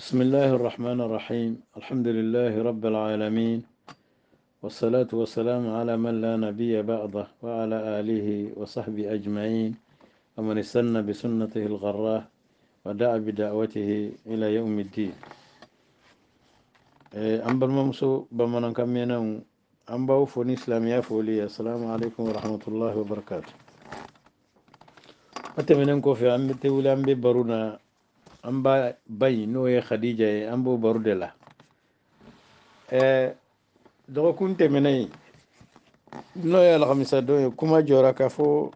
بسم الله الرحمن الرحيم الحمد لله رب العالمين والصلاة والسلام على من لا نبي بعده وعلى آله وصحبه أجمعين ومن استنى بسنته الغراء ودعا بدعوته إلى يوم الدين أمبر الممسو بمن كمينا أمبر وفوني إسلامي فولي السلام عليكم ورحمة الله وبركاته أتمنى أنكم في عمتي ولا برونا an ba bayi n'o ye khadija ye an b'o baro de la eh, dɔgɔkun tɛmɛna yen n'o ye alhamisa don ye kuma jɔra ka fɔ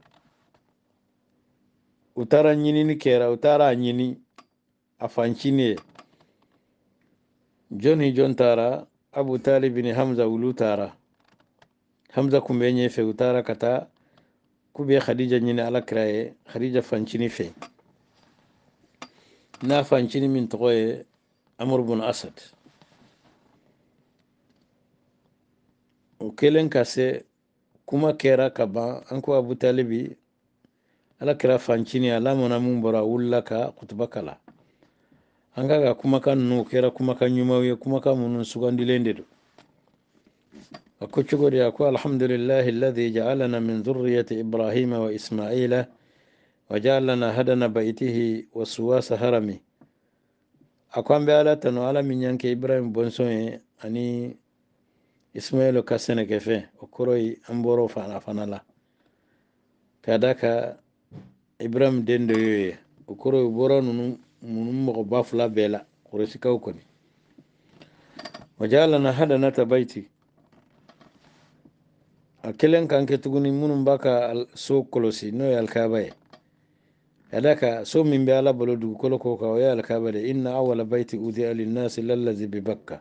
u taara ɲinini kɛra u taara a ɲini a fancini ye jɔn ni jɔn taara abu talibi ni hamza olu taara hamza kun bɛ ɲɛfɛ u taara ka taa k'u bɛ khadija ɲini ala kira ye khadija fancini fɛ نافع نشيني من تقوي عمر بن أسد وكيلن كاسي كما كيرا كبا أنكو أبو طالبي ala kira fancini ala mana mun bɔra a wulila ka kutuba kala an ka ka kumakan ninnu kɛra kumakan ɲumanw ye kumakan minnu sugandilen de don a ko cogo di a ko alhamdulilahi alladhi ja'alana min zurriyati ibrahima wa ismaila wajalana hadana baitihi wasuwasa harami akwambe ala tano ala minyanke ibrahim bonson ani ismailo ka seneke fe o fana fanala kadaka ibrahim dendo yoye yo ye boro nunu munu mɔgɔ ba fila bɛɛ la korosikaw kɔni wajalana hadanata baiti a kelen kan kɛ tuguni munu b'a ka so kɔlɔsi n'o ye alaka so ala balo dugukolo ko ka oya alkabale inna awala baiti udia linnasi lallazi be bakka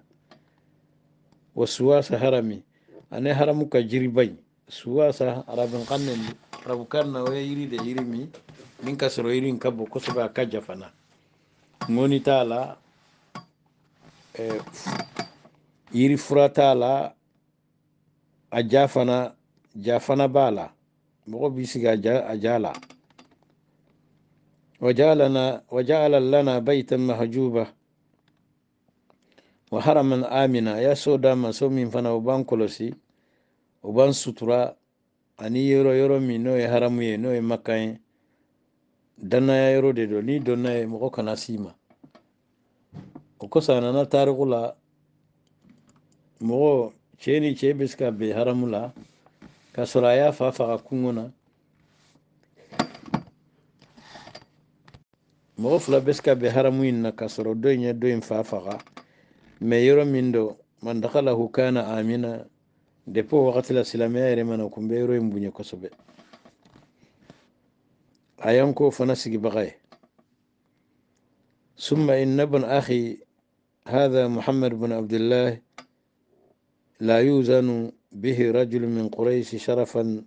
wa suwasa harami ane haramu ka jiri bay suwasa arabin kannen rabu kanna oya yiri de yiri mi nin ka soro yiri ka bo kosobe a ka jafana ngoni t'a eh, yiri fura t'a a ja fana ja mɔgɔ b'i sigi a ja la وجعلنا وجعل لنا بيتا محجوبا wa haraman amina ya so dama so min fana uban kolosi uban sutura ani yoro yoro min no ye haramu ye no ye makka ye dannaya yoro de do ni donna ye mɔgɔ kana sima o kosa nana tariku la mɔgɔ cɛɛ ni be haramu la k'a y'a fa faga kungo mɔgɔ fila bɛ se ka bɛn haramu in na k'a sɔrɔ dɔ in ye dɔ in fa faga mɛ yɔrɔ min don man dakalahu kana amina depo wagati la silamɛya yɛrɛ mana kun bɛ yɔrɔ in bonya kosɛbɛ a y'an k'o fana sigibaga ye summa inna bun akhi هذا محمد بن عبد الله لا يوزن به رجل من قريش شرفا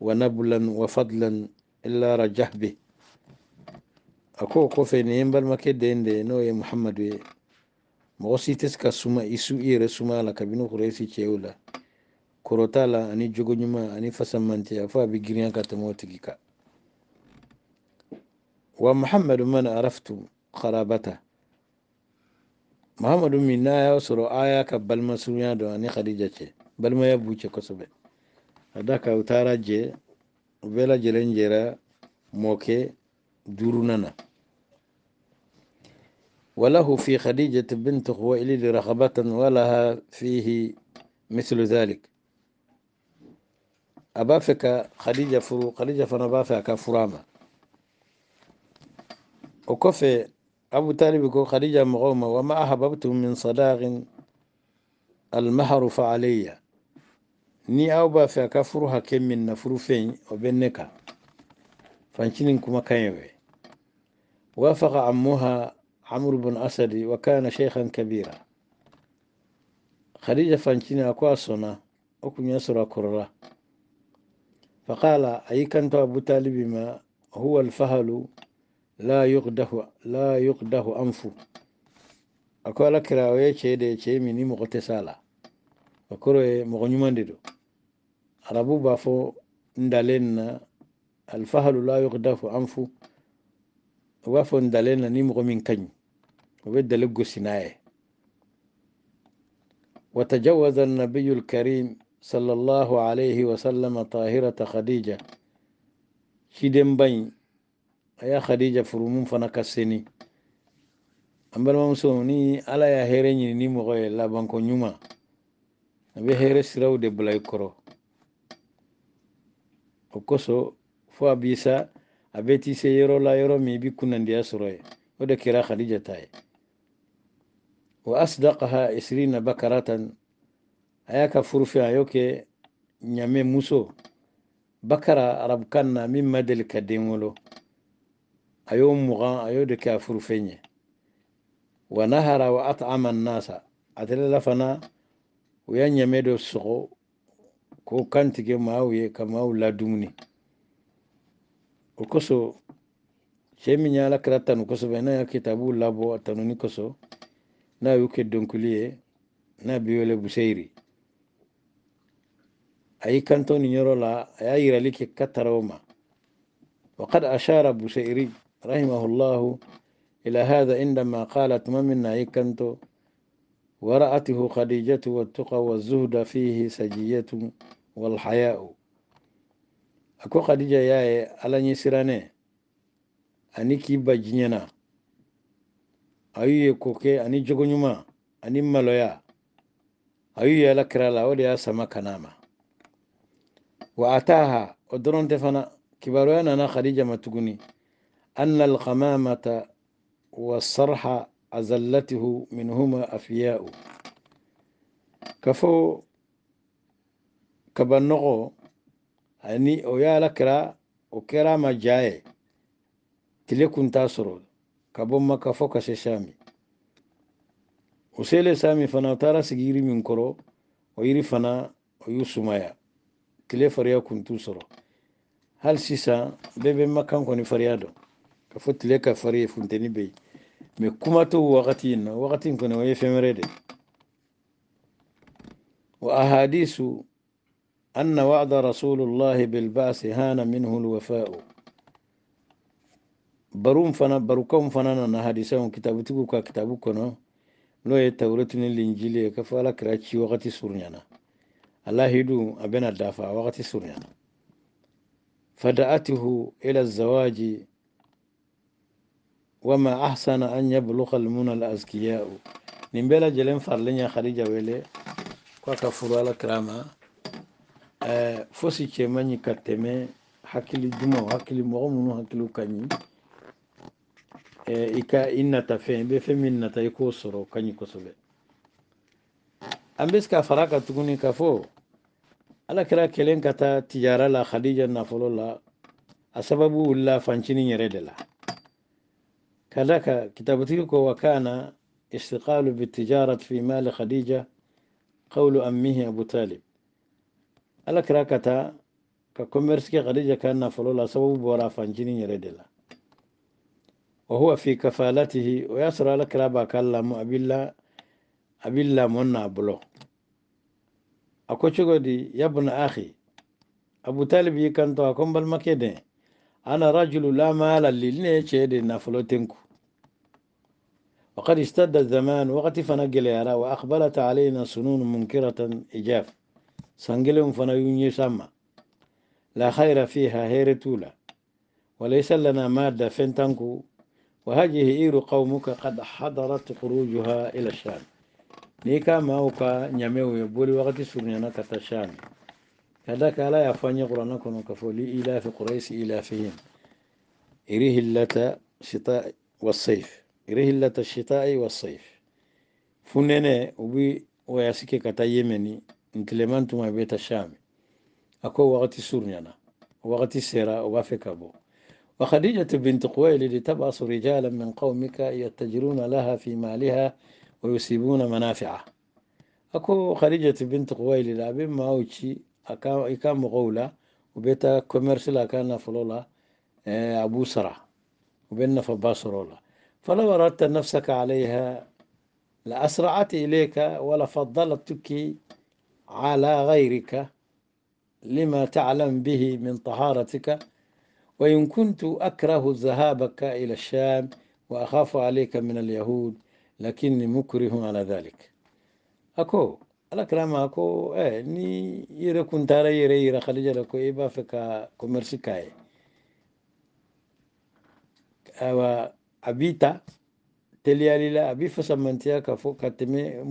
ونبلا وفضلا إلا رجح به ako kofe nin ye make dende n'o ye muhamadu ye mɔgɔ si ka suma isu su suma la kabini kureisi cɛw la kɔrɔ la ani jogo ɲuman ani fasamantiya fo a bɛ girinya ka tɛmɛ o tigi kan wa muhammadu man araftu qarabata muhammadu min n'a y'a sɔrɔ aya y'a ka balimasurunya dɔn ani khadija cɛ balma ya cɛ kosɛbɛ ka da kan u taara jɛ u bɛɛ lajɛlen jɛra na وله في خديجة بنت خويلد رغبة ولها فيه مثل ذلك أبافك خديجة فرو خديجة فنبافك فراما وكفي أبو طالب يقول خديجة مغومة وما أحببت من صداق المهر فعلي ني aw b'a fɛ كم من نفروفين hakɛ min كما furu وافق عموها عمرو بن أسد وكان شيخا كبيرا خديجة فانشينا أكواسونا أكون يسرى كررا فقال أي كنت أبو طالب ما هو الفهل لا يقده لا يقده أنفه أقول كراوية شيء دي شيء مني مغتسالا أقول مغنيمان ديدو arabu b'a fɔ ndalen na alfahalu la yugdafu anfu u b'a fɔ ndalen na ni mɔgɔ min ka ɲi وبدا لقوا سناية وتجوز النبي الكريم صلى الله عليه وسلم طاهرة خديجة شدن بين يا خديجة فرمون فنك السني أمبر مسلمني على يا هيرني نيمو غير لا بانكو نيوما نبي هيري سراو دي بلاي كرو o koso fo a bisa a bɛ t'i se yɔrɔ la yɔrɔ min i bi kunnandiya wa asdaqaha isrina bakaratan ayaka furufeya yoke muso bakara arabukan min ma deli ka den wolo a yo mugan wa atama nasa atelela fana u y'a ɲame dɔ k'o kantigɛ maaw ye ka maaw ladumuni o kosɔ cɛɛ min ɲa y'a kitabu labɔ a tanuni na yuke wikedonkulie na biwele buseiri ayi kanto ni nyoro la aya yiralike katarawma وقد أشار بوسيري رحمه الله إلى هذا عندما قالت ما منا يكنت ورأته خديجة والتقى والزهد فيه سجية والحياء أكو خديجة يا ألا نسرانه أنيكي بجنينا aw ye ko kɛ ani jogo ɲuman ani maloya aw ye ala kira la o de y'a sama kana ma wa ataha o dɔrɔn tɛ fana kibaruya nana khadija ma tuguni anna alhamamata wasarha azallatihu minhuma afiyau kafo fɔ kabanɔgɔ ani o y'ala kira o kɛra ma ja ye tile kun t'a sɔrɔ kabomma ka fo kase sami o sele sami fana o taara min kɔrɔ o yiri fana o y'u sumaya tile fariya kun t'u sɔrɔ hali sisan makan kɔni fariya dɔn ka tile ka fari funteni bɛ yen kuma t'o wagati na wagati in o ye de wa ahadisu anna wa'da rasulillahi bil ba'si hana minhu alwafa'u baruw fana barukaw fana nana hadisaw kitabutigiw ka kitabu kɔnɔ n'o ye tawurati ni linjili ye ka fɔ ala kira ci wagati surunyana alahidu a bɛna dafa a wagati surunyana fada'atihu ila zawaji wama ahsana an yabluga almuna alazkiyau nin bɛɛ lajɛlen farlenya ya khadija wele ko ka furu ala kira eh, fosi cɛ ma ka tɛmɛ hakili dumanw hakili mɔgɔ minnu hakiliw ka e, ika innata feŋ be feŋ min nata i k'o sɔrɔ ka ɲi ka tuguni ka fɔ ala kɛra kelen ka tijara la khadija nafolo la a sababu wulila fancini yɛrɛ de la ka ka ko wa istiqalu bitijarat fi mali khadija qawlu ammihi abu talib ala kɛra ka ka commerce kɛ khadija ka nafolo la sababu bɔra fancini yɛrɛ de la وهو في كفالته ويسرى لك ربا الله أبي الله منا بلو أكو دي يا ابن أخي أبو طالب يكنتو أكون بالمكيدين أنا رجل لا مال للني نفلو تنكو وقد اشتد الزمان وقت فنقل يرى وأقبلت علينا سنون منكرة إجاف سنقلهم فنيوني سامة لا خير فيها هير وليس لنا مادة فنتنكو وهذه إير قومك قد حضرت خروجها إلى الشام نيكا ماوكا نيميو يبولي وقت سورنيانا كتشام كذاك لا يفاني قرانا كنو كفولي إلى في قريس إلى فيهم إريه اللتا شتاء والصيف إريه اللتا الشتاء والصيف فنيني وبي وياسكي كتا يمني انتلمان ما بيت الشام أكو وغتي سرنينا وغتي سيرا وبافكابو وخديجة بنت خويلد تبعث رجالا من قومك يتجرون لها في مالها ويصيبون منافعه أكو خديجة بنت خويلد أبي ما أوتشي إكام مغولة وبيتا كوميرسلا كان فلولا آه، أبو سرا وبيننا فباسرولا فلو أردت نفسك عليها لأسرعت إليك ولفضلتك على غيرك لما تعلم به من طهارتك wa in kuntu akrahu dhahabaka ila sham wa akhafu alayka min alyahud lakini mukrihun ala dhalik ako alakrama ako eh, ni yere kuntara yere yira khalija la ko iba eh, fe ka commerce kaye awa abita teliyali la abi ka fo ka teme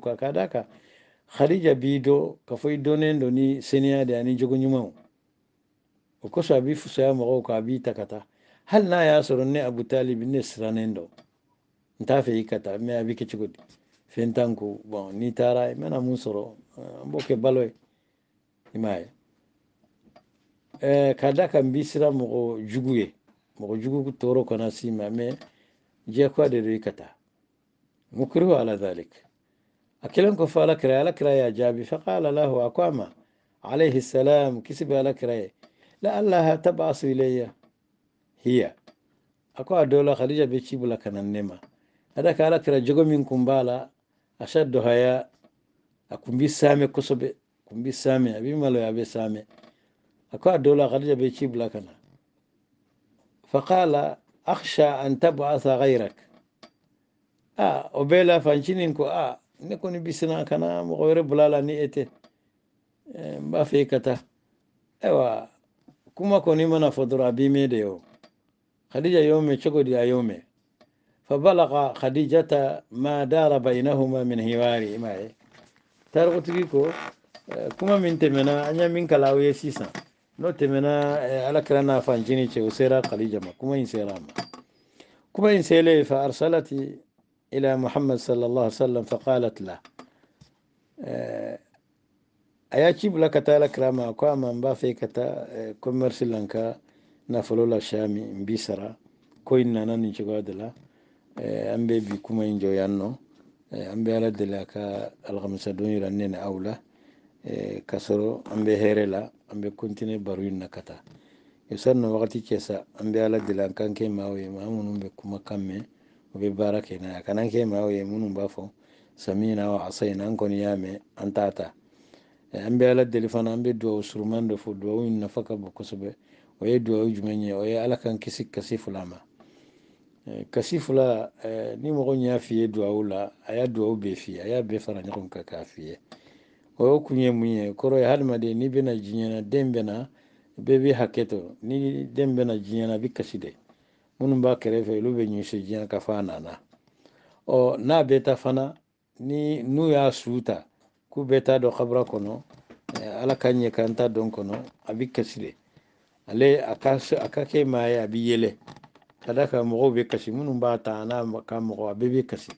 ka ka khalija ka fo ni de ani o kosɔn a bɛ fusaya mɔgɔw kan a ta ka taa hali n'a y'a sɔrɔ ne abu talibi ne sirannen dɔn n t'a fɛ i ka taa mɛ a bɛ kɛ cogo di fɛn t'an ko bɔn n'i taara i mana mun sɔrɔ eh, an b'o kɛ balo ye i m'a ye eh, ɛɛ ka da kan n b'i siran mɔgɔ jugu ye mɔgɔ jugu tɔɔrɔ kana s'i ma mɛ jɛkuwa de don i ka taa mukurihu ala dhalik a kelen kɔfɛ alakira alakira y'a jaabi faqala lahu a ko a ma alayhi salam kisi bɛ alakira ye لعلها تبعث إلي هي أكو أدولا خديجة بيشيب لك النما هذا كالا كرا جوجو من كمبالا أشد هيا أكمبي سامي كسب كمبي سامي أبي مالو أبي سامي أكو أدولا خديجة بيشيب لك فقال أخشى أن تبعث غيرك آه وبيلا فانشينكو آه نكون بسنا كنا مغير بلالا نيئتي إيه، ما في كتا ايوا kuma koni mana fodoro abime de yo khadija yome cogodi a yome fa balaga khadijata ma dara bainahuma min hiwari mai tarikotigi ko kuma min tɛmɛna an ya min kalawe aw ye sisan n'o tɛmɛna alakira n'a fa jini che usera khadija ma kuma in sera ma kuma in sele fa arsalati ila muhammad sallallahu alaihi wasallam fa qalat la aya cibla katala krama kwama mba fe kata commerce eh, lanka nafolola shami mbisara koyin nana ni cogoya de la eh, an be bi kuma in jɔ yan nɔ eh, an bɛ ala deli a ka alhamisa don yira ne ni aw la k'a sɔrɔ an bɛ hɛrɛ la an bɛ kontine baro in na ka taa yosan na wagati cɛ sa an bɛ ala deli an kan kɛ maaw ye maa minnu bɛ kuma kan mɛn u bɛ baara kɛ n'a ye a kana kɛ maaw ye minnu b'a fɔ sami na wa asa na an kɔni y'a mɛn an t'a ta an bɛ ala deli fana an bɛ duwawu suruman dɔ fɔ duwawu in nafa ka bon kosɛbɛ o ye duwawu jumɛn ye o ye ala kan kisi kasi fila ma eh, kasi fila eh, ni mɔgɔ min y'a f'i ye duwawu la a y'a duwawu bɛɛ f'i ye a y'a bɛɛ fara ɲɔgɔn kan k'a f'i ye o kun ye mun ye o kɔrɔ ye hadamaden n'i bɛna diɲɛ na den bɛna bɛɛ bɛ hakɛ to ni den bɛna diɲɛ na a bɛ kasi de minnu b'a kɛrɛfɛ olu bɛ ɲɛsin diɲɛ ka fɔ a nana ɔ n'a bɛ taa fana ni n'u y'a su ta k'u bɛɛ t'a dɔn kabura kɔnɔ ala ka ɲɛ kan t'a dɔn kɔnɔ a bi kasi de ale a ka a ka kɛ maa ye a bi yɛlɛ ka da kan mɔgɔw bɛ kasi minnu b'a ta n'a ka mɔgɔ a bɛɛ bɛ kasi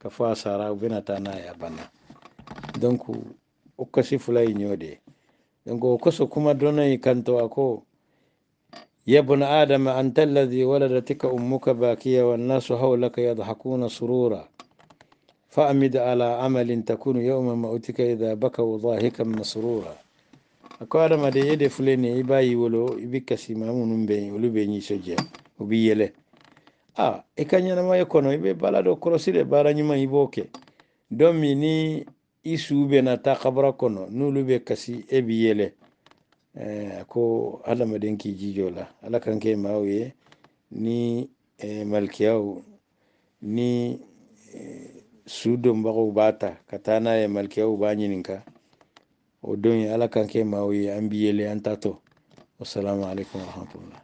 ka fɔ a sara u bɛna taa n'a ye a banna donc o kasi fila ye ɲɔ de ye donc o kosɔn kuma dɔnna in kanto a ko يا ابن آدم أنت الذي ولدتك أمك باكية والناس حولك يضحكون سرورا famid ala amalin takunu yauma mautika idha baka dhahikan masrura ako adamadeyede fulene i b'a yiwolo i bi kasi ma minnu bɛ yen olu bɛ nisɔndiya u a i ka ɲɛnamaya kɔnɔ i bɛ bala dɔ kɔlɔsi dɛ baara ɲuman i ni i su bɛna taa kabara kɔnɔ n'olu bɛ kasi e bi ni e, su donbagaw bata katana ya taa n'a ye malkɛyaw b'a o don ye ala kan kɛ maaw ye an b'i yele an tatɔ wasalamu alaikum warahmatullah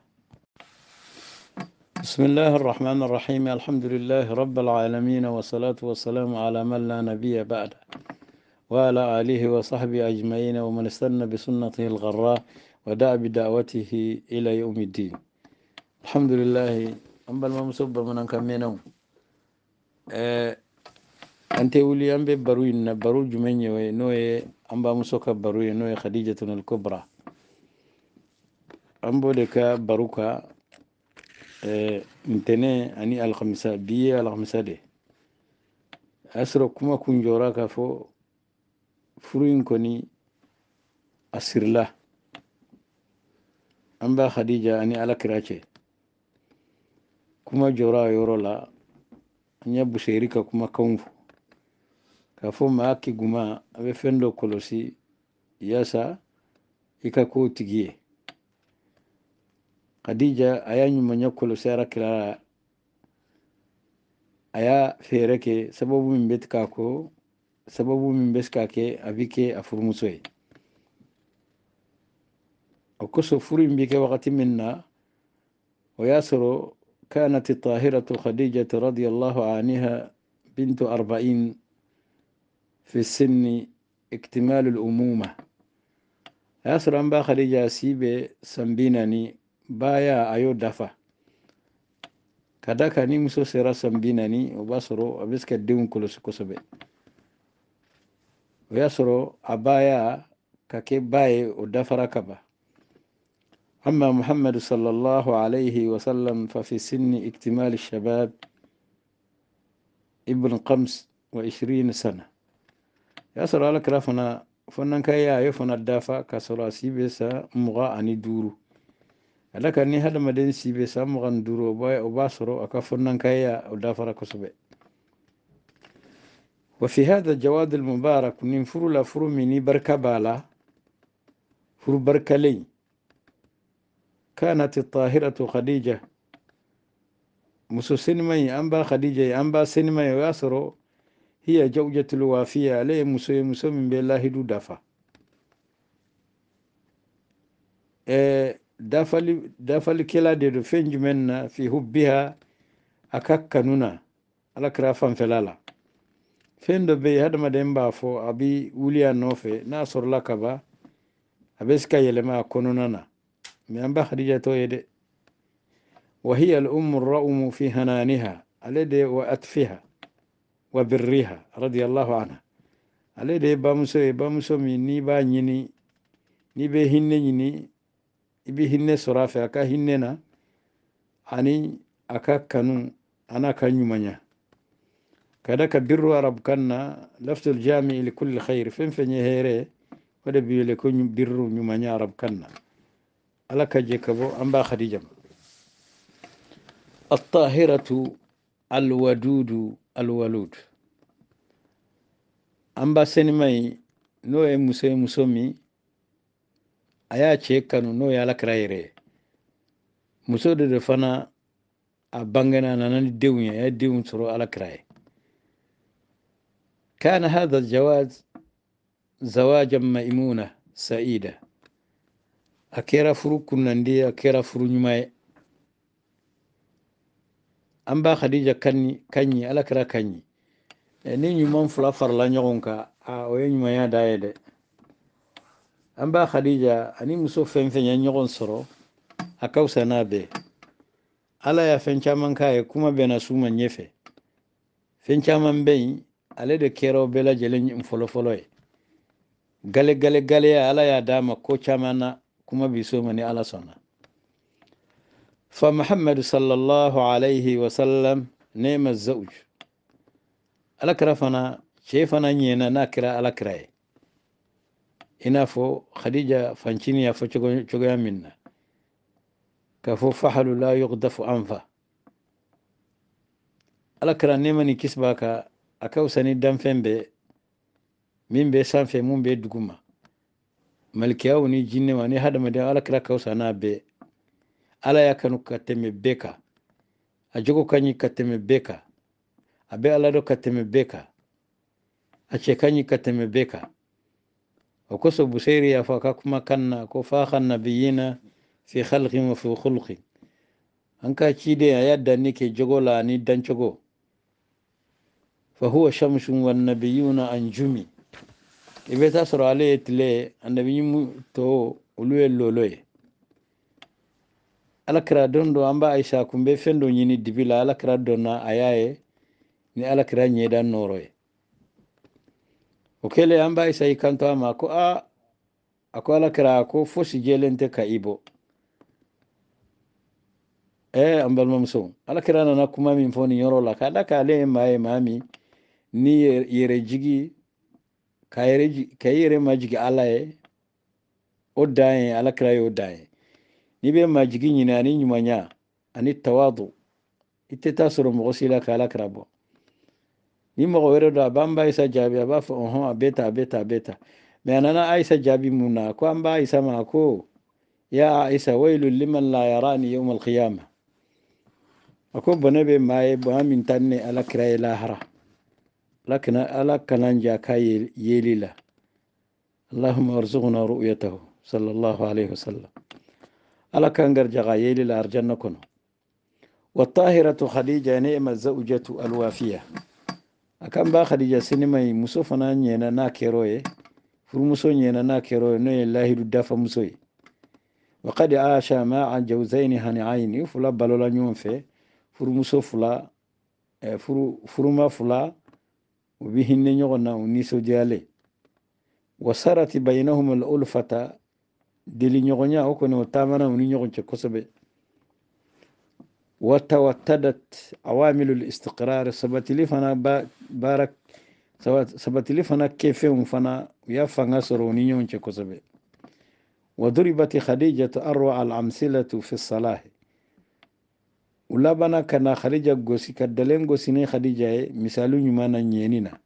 بسم الله الرحمن الرحيم الحمد لله رب العالمين والصلاة والسلام على من لا نبي بعد وعلى آله وصحبه أجمعين ومن استنى بسنته الغراء ودعا بدعوته إلى يوم الدين الحمد لله أما الممسوب من أنكمينه ante tɛ wuli an be baro in na baro jumɛn ye n'o ye an bamuso ka baro ye n'o ye khadijatun al-kubra an b'o de ka baro ka eh, ntɛnɛ ani alhamisa bi ye alhamisa de a y'a kuma kun jora k'a fo furu in kɔni a sirila an b'a khadija ani ala kirace kuma jora a la an ye buseri ka kuma fɔ k'a fɔ maa keguma a bɛ fɛn dɔ kɔlɔsi yaasa i ka k'o tigi ye khadija a y'a ɲumanya kɔlɔsi alakira la a y'a sababu min bɛ k'a sababu min bɛ se k'a kɛ ye o kosɔn furu in bɛ kɛ min na o y'a sɔrɔ kanat tahiratu khadijatu radiyallahu anha bintu arba'in في سن اكتمال الأمومة أسر أنبا خليجة سيبي سنبيناني بايا أيو دفا كداكا ني سيرا سنبيناني وباسرو أبسك الدين كل سكسبي ويسرو أبايا كاكي باي ودفر كبا أما محمد صلى الله عليه وسلم ففي سن اكتمال الشباب ابن قمس وعشرين سنه يسر على كرافنا فنن كايا يفن الدافا كسرا سيبسا مغا اني دورو لك اني هل مدين سيبسا مغا ندورو باي وباسرو اكا فنن كايا ودافرا كسبه وفي هذا الجواد المبارك ننفرو لفرو مني بركبالا فرو بركلي كانت الطاهرة خديجة مسو سينما أنبا خديجة أنبا سينما ياسرو هي جوجة الوافية عليه مسوي مسوي من بالله دو دفا إيه، دفا دفا لكلا دي رفنج منا في حبها أكاك نونا على كرافا فلالا فين دو بي هادما دين بافو أبي وليا نوفي ناصر لكبا أبسكا يلما كونونانا ميان بخرجة تويد وهي الأم الرؤم في هنانها على دي وأتفها وبرها رضي الله عنها ale de bamuso ye bamuso min n'i b'a ɲini n'i bɛ hinne ɲini i bɛ hinne sɔrɔ a fɛ a ka hinne na ani a ka kanu ani a ka ɲumanya ka da ka biru arabukan na laftul jami li kulli khair fɛn fɛn ye hɛrɛ o de bi wele ko biru ɲumanya arabukan na ala ka jɛ ka bɔ an b'a khadija ma الطاهرة الودود الولود an ba senimayi n'o ye aya cekanu noye alakira yere muso de fana a bangena a nana ni denw ye a ye denw sɔrɔ alakira ye كان هذا الجواز زواجا ميمونة furu أكيرا فرو كنندي أكيرا فرو نماي أمبا خديجة كني كني Eh, ni ɲuman fila farala ɲɔgɔn kan ah, o ye ɲumanya da ye dɛ an b'a hadija ani muso fɛn fɛn ye ɲɔgɔn sɔrɔ a ka fisa n'a bɛɛ ala y'a fɛn caman k'a ye kuma bɛnna su ma ɲɛfɛ fɛn caman bɛ yen ale de kɛra bɛɛ lajɛlen fɔlɔfɔlɔ ye gale gale galeya ala y'a d'a ma ko caman na kuma bi so ma ni ala sɔnna fa muhammadu sallallahu alaihi sallam ne ma zawuju alakira fana cɛ fana ɲɛna n'a kɛra alakira ye i n'a fɔ khadija fancini y'a fɔ cogoya min na k'a fɔ fahalu la yugdafu anfa alakira nema ni kisi b'a ka a ka fisa ni danfɛn bɛɛ min bɛ sanfɛ mun bɛ dugu malikiyaw ni jinɛw ani hadamaden alakira ka fisa n'a bɛɛ ala y'a kanu ka tɛmɛ bɛɛ kan a jogo ka ɲi ka tɛmɛ bɛɛ kan abe alado do ka tɛmɛ bɛɛ kan a cɛ ka ɲi ka ko fa nabiyina fi halki wa fi hulki an ka ciden a y'a danni kɛ jogo shamsun wa nabiyuna an jumi i bɛ taa ale tile ye annabiyimu tɔw olu ye alakira don dɔ an b'a ayisa kun bɛ alakira donna a ni ala kira ɲɛda nɔrɔ ye o kɛlen an e. b'a i kanto a ma ko a a ko ala kira ko fosi jelen te ka i bɔ e, ɛɛ an balimamuso ala kira nana kuma min fɔ nin yɔrɔ la k'a da k'ale e ye maa ye maa min ni yɛrɛ jigi ka i yɛrɛ majigi ala ye o dan ye ala kira y'o dan ye n'i bɛ majigi ɲini ani ɲumanya ani tawadu i tɛ taa sɔrɔ mɔgɔ si la ka ala kira bɔ ni mɔgɔ wero da bamba isa jabi a b'a fɔ ɔhɔn a bɛ tan a bɛ tan a bɛ tan ko an isa ma ko ya isa wailu liman la yarani yawm alqiyama a ko bɔnɛ bɛ maa ye min tanne ala kray la hara ala ala kanan ja kay yelila allahumma arzuqna ru'yatahu sallallahu alaihi wasallam ala kan garjaga yeli la arjanna kono والطاهرة خديجة نعم الزوجة الوافية akan ba khadija sinima yi muso fana ɲɛna n'a kɛrɔ ye furumuso ɲɛna n'a kɛrɔ ye n'o ye lahidu dafa muso ye wa qad asha ma'a jawzaini hani'aini fula balola ɲɔgɔn fɛ furumuso fila eh, furu, furuma fula u bi hinne ɲɔgɔn na u nisɔndiyalen wa sarati bainahuma al-ulfata deli ɲɔgɔnya o kɔni o u ni ɲɔgɔn cɛ kosɛbɛ watawattadat awamilu al-istiqrar sabatili fana ba barak sabatili fana kɛfɛnw fana u y'a fanga soro u ni ɲɔgɔn cɛ kosɛbɛ waduribat khadijatu arwa alamsilatu fi salah u labana ka na khadija gosi ka dalen gosi ni khadija ye misalu ɲuman na ɲɛni na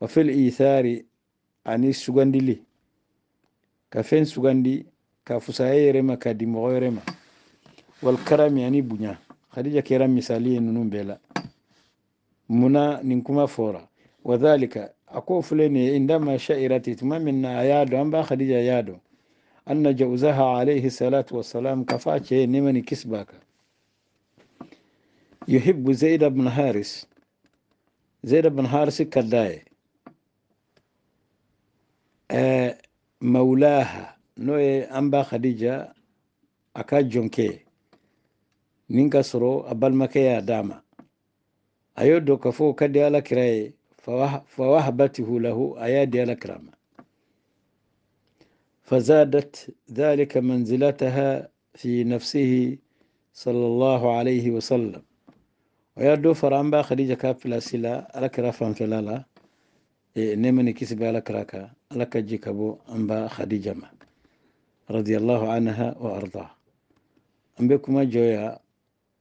wa fil ithari ani sugandili ka fɛn sugandi ka fusaya yɛrɛ ma ka di mɔgɔ yɛrɛ wal karami ani bonya khadija kɛra misali ye nunu bɛɛ muna nin kuma fora wa ako fuleni indama sha'irati tumaminna yado ayado amba khadija yado anna jawzaha alayhi salatu wassalam kafa ce neman kisbaka yuhibbu zaid ibn haris zaid ibn haris kadaye maulaha noye an ba khadija aka jonke ninka soro a balmakɛ y'a dama ayo doka dokafo kadi ala kiraye fawahbatihu lahu ayadi ala kirama fazadat dhalika manzilataha fi nafsihi sallallahu alayhi wa sallam aya do fara an ba khadija ka filasila ala kira fanfɛla la e nema ni kisi be ala kira ka ala ka ji ka bo an ba khadija ma radiallahu anha wa arda an be kuma jɔya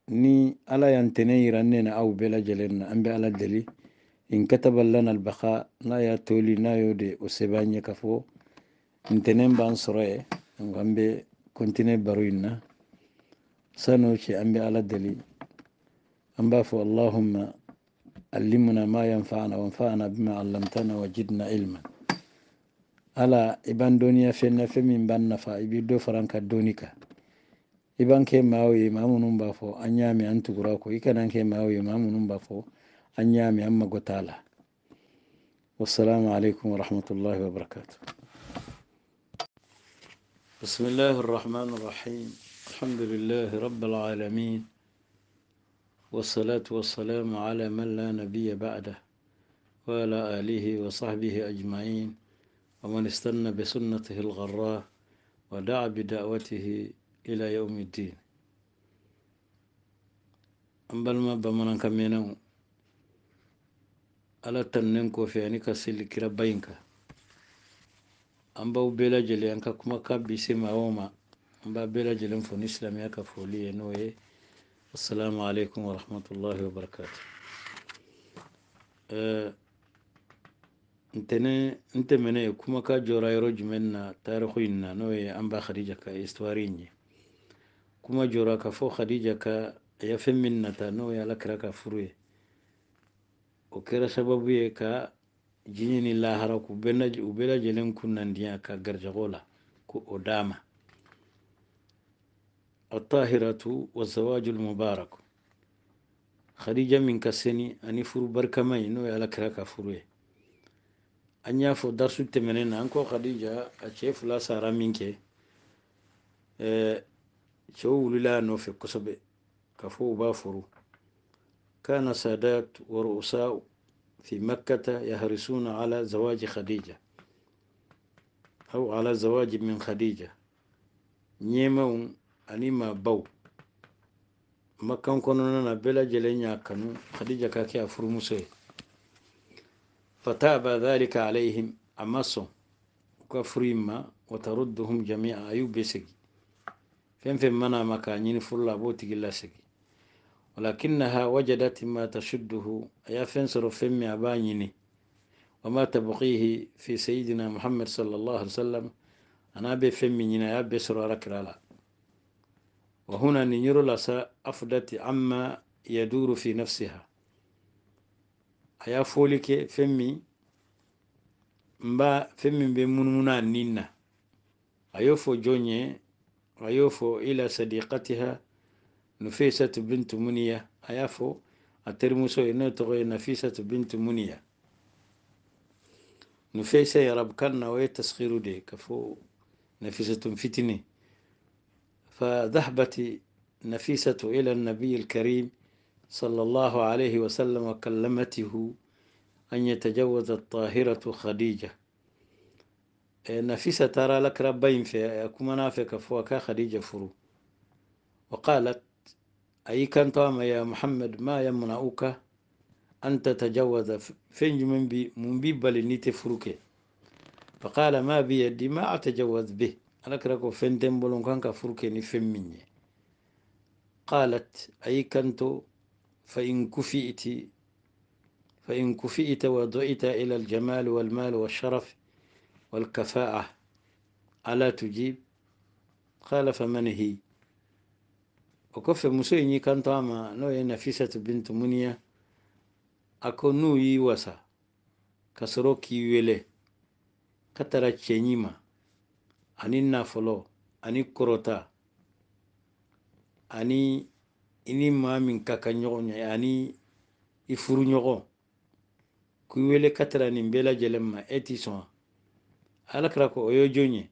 ni ala yan tɛnɛ yira ne na aw bɛɛ lajɛlen na an ala deli in kataba lana albaka n'a y'a toli n'a y'o de o sɛbɛn an ye b'an sɔrɔ yɛ nka an san'o cɛ an ala deli an b'a allahumma allimna ma yanfa'ana wanfa'na bima 'allamtana wajidna ilma ala i b'an dɔnniya b'an nafa i b'i dɔ iban ke maaw ye maa minnu b'a fɔ an y'a an tugura ko i ke kɛ maaw ye maa minnu b'a fɔ an y'a mɛn an mago t'a la wasalaamu aleykum warahmatullahi wabarakatu بسم الله الرحمن الرحيم الحمد لله رب العالمين والصلاة والسلام على من لا نبي بعده وعلى آله وصحبه أجمعين ومن استنى بسنته الغراء ودعا بدعوته إلى يوم الدين أمبل ما بمنان كمينو ألا تننكو في أنك سيلي كرا بينك أنباو بلا جلي أنك كما كابيسي ما وما أنبا بلا جلي فون إسلام يكا فولي نوي السلام عليكم ورحمة الله وبركاته أه ntene ntemene kumaka jora yoro jumen na tarikhu inna noye amba khadija ka istuari nye kuma jora ka fɔ khadija ka a ye fɛn min nata n'o ye alakira ka furu ye o kɛra sababu ye ka jinɛ ni lahara k'u bɛɛ lajɛlen kunnandiya ka garijɛgɛw la ko o d'a atahiratu wazawajul mubarak khadija min ka seni ani furu barikama yi n'o ye alakira ka furu ye an y'a fɔ darisu tɛmɛnen na an ko khadija a cɛ fila sara min kɛ cɛw wulila a nɔfɛ kosɛbɛ ka fɔ u b'a furu kana sadat wa rusau fi makkata yahrisuna ala zawaji khadija au ala zawaji min khadija ɲɛmaw ani maabaw makan kɔnɔna na bɛɛ lajɛlen y'a kanu khadija ka kɛ a furumuso ye fataba dhalika alayhim a ma sɔn u ka furu in ma watarudduhum jamia a y'u bɛ fɛn fɛn mana ma k'a ɲini furu la a b'o tigi lasegi walakinaha wajadat ma tashudduhu a y'a fɛn sɔrɔ fɛn min a b'a ɲini wa ma tabqihi fi sayidina muhammad sallallahu alaihi wasallam a n'a bɛ fɛn min ɲini a y'a bɛɛ sɔrɔ alakira la ويوفو إلى صديقتها نفيسة بنت منية أيافو أترمسو إنو تغي نفيسة بنت منية نفيسة يا رب كان وهي دي كفو نفيسة فتنة فذهبت نفيسة إلى النبي الكريم صلى الله عليه وسلم وكلمته أن يتجوز الطاهرة خديجة نفيسة ترى لك ربين في أكما نافك فوكا خديجة فرو وقالت أي كانت يا محمد ما يمنعوك أن تتجوز فنج من بي من بي بل نيتي فقال ما بيدي ما أتجوز به أنا كراكو فنتم بلون كان فروكي مني قالت أي كنت فإن كفئت فإن كفئت ودعيت إلى الجمال والمال والشرف والكفاءة ألا تجيب قال فمن هي وكف مسويني كان طاما نوي نفيسة بنت منية أكونو يوسا كسروكي يولي كترا تشينيما أني نافلو أني كروتا أني إني ما من كاكا أني إفرو نيغو كي يولي كترا نمبيلا جلما إتي سوان هلك راكو أيو جوني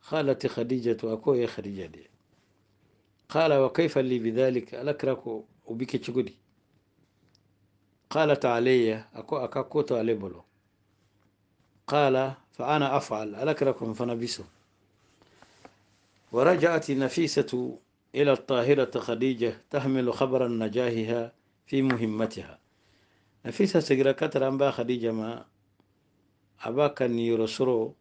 خالتي خديجة وأكو يا خديجة دي قال وكيف لي بذلك هلك راكو وبيك تشغلي قالت علي أكو أكاكوتو علي بلو قال فأنا أفعل هلك راكو فنبسو ورجعت نفيسة إلى الطاهرة خديجة تحمل خبر نجاحها في مهمتها نفيسة سجرا كتر أنبا خديجة ما a b'a ka niyɔrɔ sɔrɔ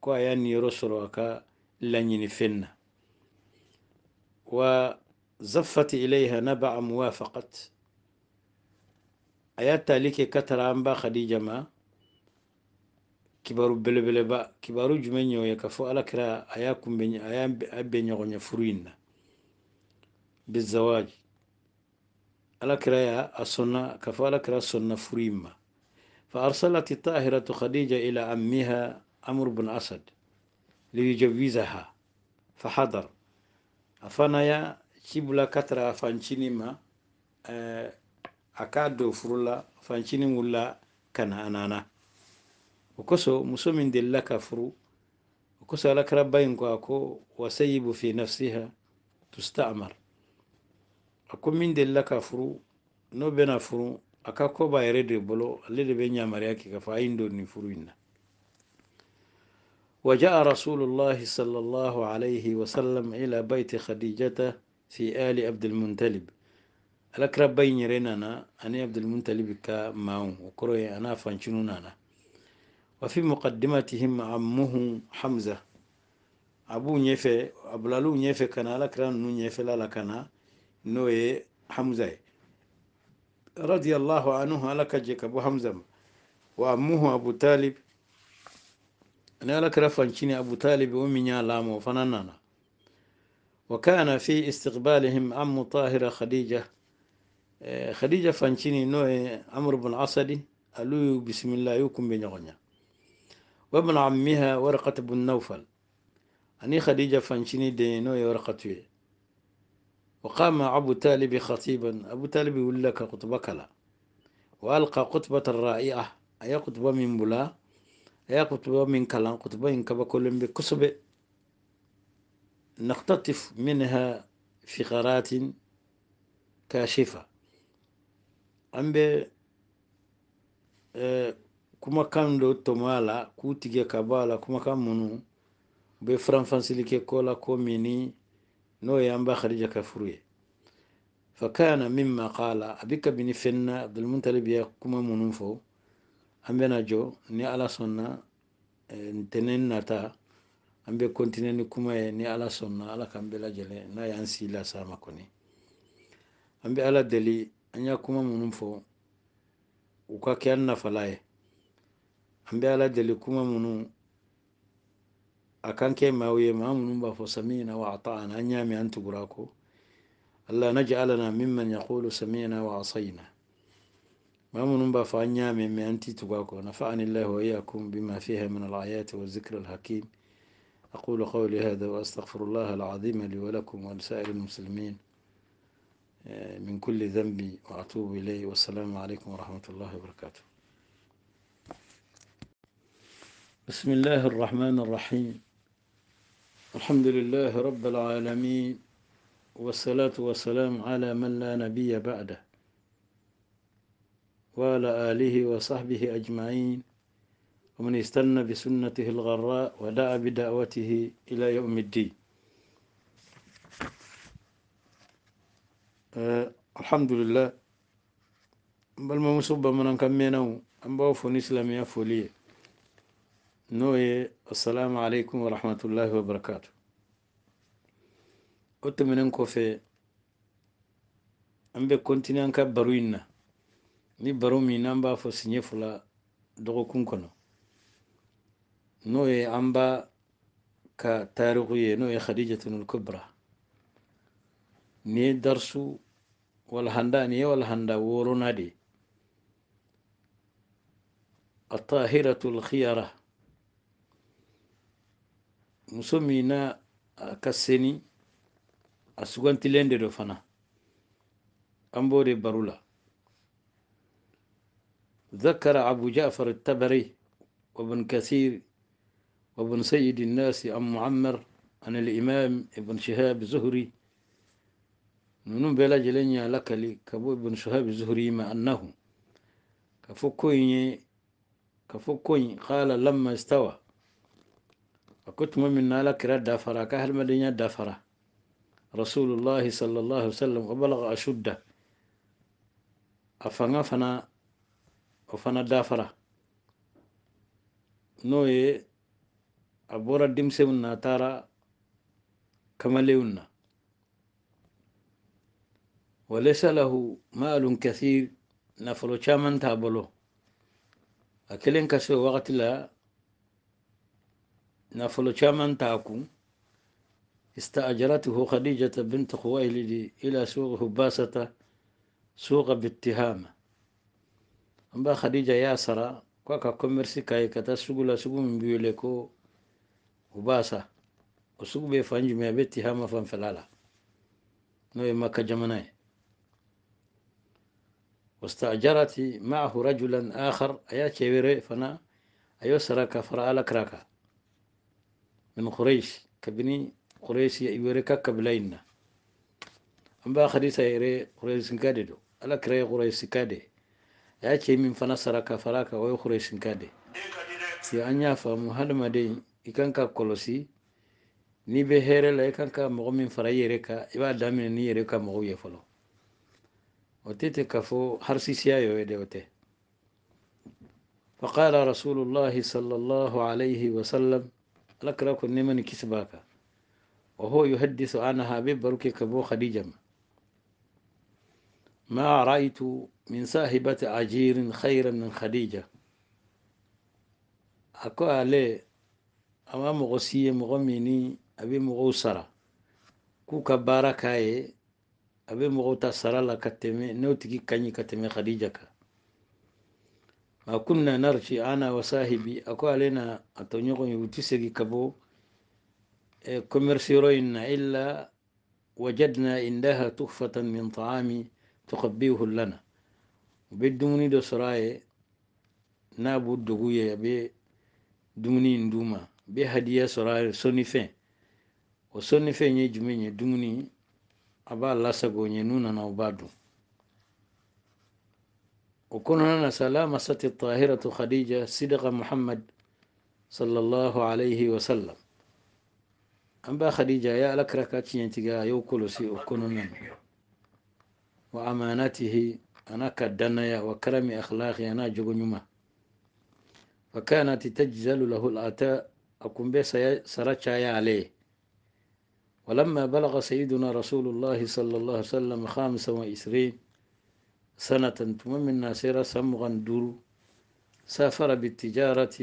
ko a y'a niyɔrɔ sɔrɔ a ka laɲini fɛn na wa zaffat ilayha naba'a muwafaqat a y'a tali kɛ ka tara an ba khadija ma kibaru belebeleba kibaru jumɛn ɲɛw ye ka fɔ alakira a y'a kunbɛ a y'a bɛn ɲɔgɔn ɲɛ furu in na bizawaji ya a sɔnna ka fɔ alakira sɔnna furu in ma فأرسلت الطاهرة خديجة إلى أمها أمر بن أسد ليجوزها فحضر أفنيا شبل كترة فانشيني ما آه، أكادو فرولا فانشيني ولا كان أنانا وكسو مسومين دي لك فرو وكسو لك ربين كواكو وسيب في نفسها تستعمر أكو من دي لك فرو نو بنا فرو a ka koba yɛrɛ de bolo ale de bɛ ɲamariya kɛ ka fɔ a ye n don nin furu in na وجاء رسول الله صلى الله عليه وسلم إلى بيت خديجة في آل عبد المنتلب الأقرب بين رنانا أنا عبد المنتلب كماو وكروي أنا فانشنونانا وفي مقدمتهم عمه حمزة أبو نيفة أبلالو نيفة كان الأقرب نو نيفة لا كان نوي حمزة رضي الله عنه هلك جيك أبو حمزة وأمه أبو طالب أنا لك رفنشيني أبو طالب ومن لامو فنانا وكان في استقبالهم أم طاهرة خديجة خديجة فانشيني نوع عمرو بن عصدي ألو بسم الله يكم بن غنيا وابن عمها ورقة بن نوفل أني خديجة فانشيني دي نوع ورقة وقام أبو طالب خطيبا أبو طالب يقول لك خطبة كلا وألقى خطبة رائعة أي خطبة من بلا أي خطبة من كلام خطبة إن كبا كل بكسب نقتطف منها فقرات كاشفة أم ب kuma kan do toma la k'u tigɛ ka bɔ a كولا كوميني n'o y'an ba khadija ka furu fakana mimma qala a bi kabini fɛn na kuma minnu fo an bɛna ni ala sonna e, ntɛnɛn nata an bɛ kɔntine ni kuma ye ni ala sonna ala k'an bɛɛ lajɛlen n'a y'an si lasa ma kɔni ala deli anya kuma minnu fo ukake ka kɛ an nafala ye ala deli kuma minnu akan ke mawiye mamunum ba fo samina wa ata'ana an yami an tugura ko allah naj'alana mimman yaqulu samina wa asayna mamunum ba fo an yami mi an tituga ko nafa'ani allah wa iyyakum bima fiha min al-ayat wa dhikr al-hakim أقول قولي هذا وأستغفر الله العظيم لي ولكم ولسائر المسلمين من كل ذنب وأتوب إليه والسلام عليكم ورحمة الله وبركاته بسم الله الرحمن الرحيم الحمد لله رب العالمين والصلاة والسلام على من لا نبي بعده وعلى آله وصحبه أجمعين ومن استنى بسنته الغراء ودعا بدعوته إلى يوم الدين أه الحمد لله بل ما مصب من كمينه أم بوفو نسلم يا فوليه noye assalamu aleykum warahmatullahi wabarakatu o tɛmɛnen kɔfɛ an bɛ kɔntini an ka baro in na ni baro min n'an b'a fɔ siɲɛ fila dɔgɔkun kɔnɔ n'o ye an ba ka tarihu ye n'o ye khadijatunul kubra ni ye darsu walhanda ni ye walhanda wɔɔrɔna de atahiratul khiyara muso min na a ka seni a sugantilen de do fana an b'o de baro la ذكر أبو جعفر التبري وابن كثير وابن سيد الناس أم معمر عن الإمام ابن شهاب الزهري من بلا جلنيا لك لي كبو ابن شهاب الزهري ما أنه كفكوين كفكوين قال لما استوى أكتم من نالك رد دافرا كهل مدينة دافرا رسول الله صلى الله عليه وسلم أبلغ أشده أفنى فنا أفنى دافرا نوي أبورا ديمسي من ناتارا كماليونا وليس له مال كثير نفلو شامن تابلو أكلين كسو وقت لا نافل شامن تاكو استأجرته خديجة بنت خويلد إلى سوق هباسة سوق باتهامة أما خديجة ياسرة كوكا كوميرسي كاي كتا سوق لا سوق من بيوليكو هباسة وسوق بيفانج مي باتهامة فانفلالا نوي مكة جمناي واستأجرت معه رجلا آخر أيا تشيري فنا أيو سراكا فرا لك من قريش كبني قريش يوري كبلينا أم بآخر يري قريش كادي دو ألا كري قريش كادي يا شيء من فنصرك فراك ويو قريش كادي يا أنيا فمو هذا ما دين إكان كولوسي ni be hɛrɛ la i kan ka mɔgɔ min fara i yɛrɛ kan i b'a daminɛ n'i yɛrɛ ka mɔgɔw ye fɔlɔ o tɛ ten k'a fɔ harisisiya yɔ ye dɛ o tɛ فقال رسول الله صلى الله عليه وسلم alakra ko nemani kisbaka wa huwa yuhaddisu anaha bibaruki kabo khadijama ما رأيت من صاحبة عجير خيرا من خديجة أكو عليه أما مغسية مغميني أبي مغوصرة كو كبارة أبي مغوتا سرالة كتمي نوتكي كاني كتمي خديجة كا ma kunna narji ana wa sahibi ako alena atoñogon yuti segi kabo e commerce royinna illa wajadna indaha tuhfatan min taami tukabbihu lana be dumuni do soraye na bu doguye be dumuni in duma be hadiya soraye soni fen o soni fen ye jume ye dumuni aba lasago ye nunana o ba dun وكنا سلامة مست الطاهرة خديجة صدق محمد صلى الله عليه وسلم أنبا خديجة يا لك ركاتي ينتقى يوكل سي أكون وأمانته أنا كدنيا وكرم أخلاقي أنا جغنما فكانت تجزل له الآتاء أكون بي يا عليه ولما بلغ سيدنا رسول الله صلى الله عليه وسلم خامسا وعشرين سنة من ناصرة سمغندور سافر بالتجارة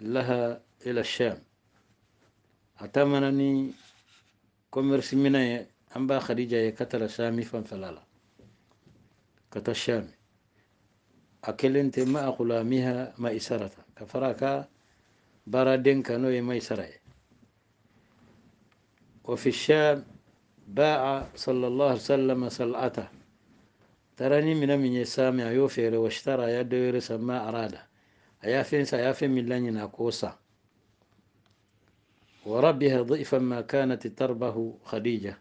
لها إلى الشام أتمنني كوميرس مني أنبا خديجة كتر سامي فانفلالا كتر الشام أكلنت ما غلامها ما إسارة كفراك بارادين كانوا ما إسارة وفي الشام باع صلى الله عليه وسلم سلعته تراني من من يسامع يوفير واشترى يدور سما أراد أيافين سيافين من لن يناقوسا وربها ضئفا ما كانت تربه خديجة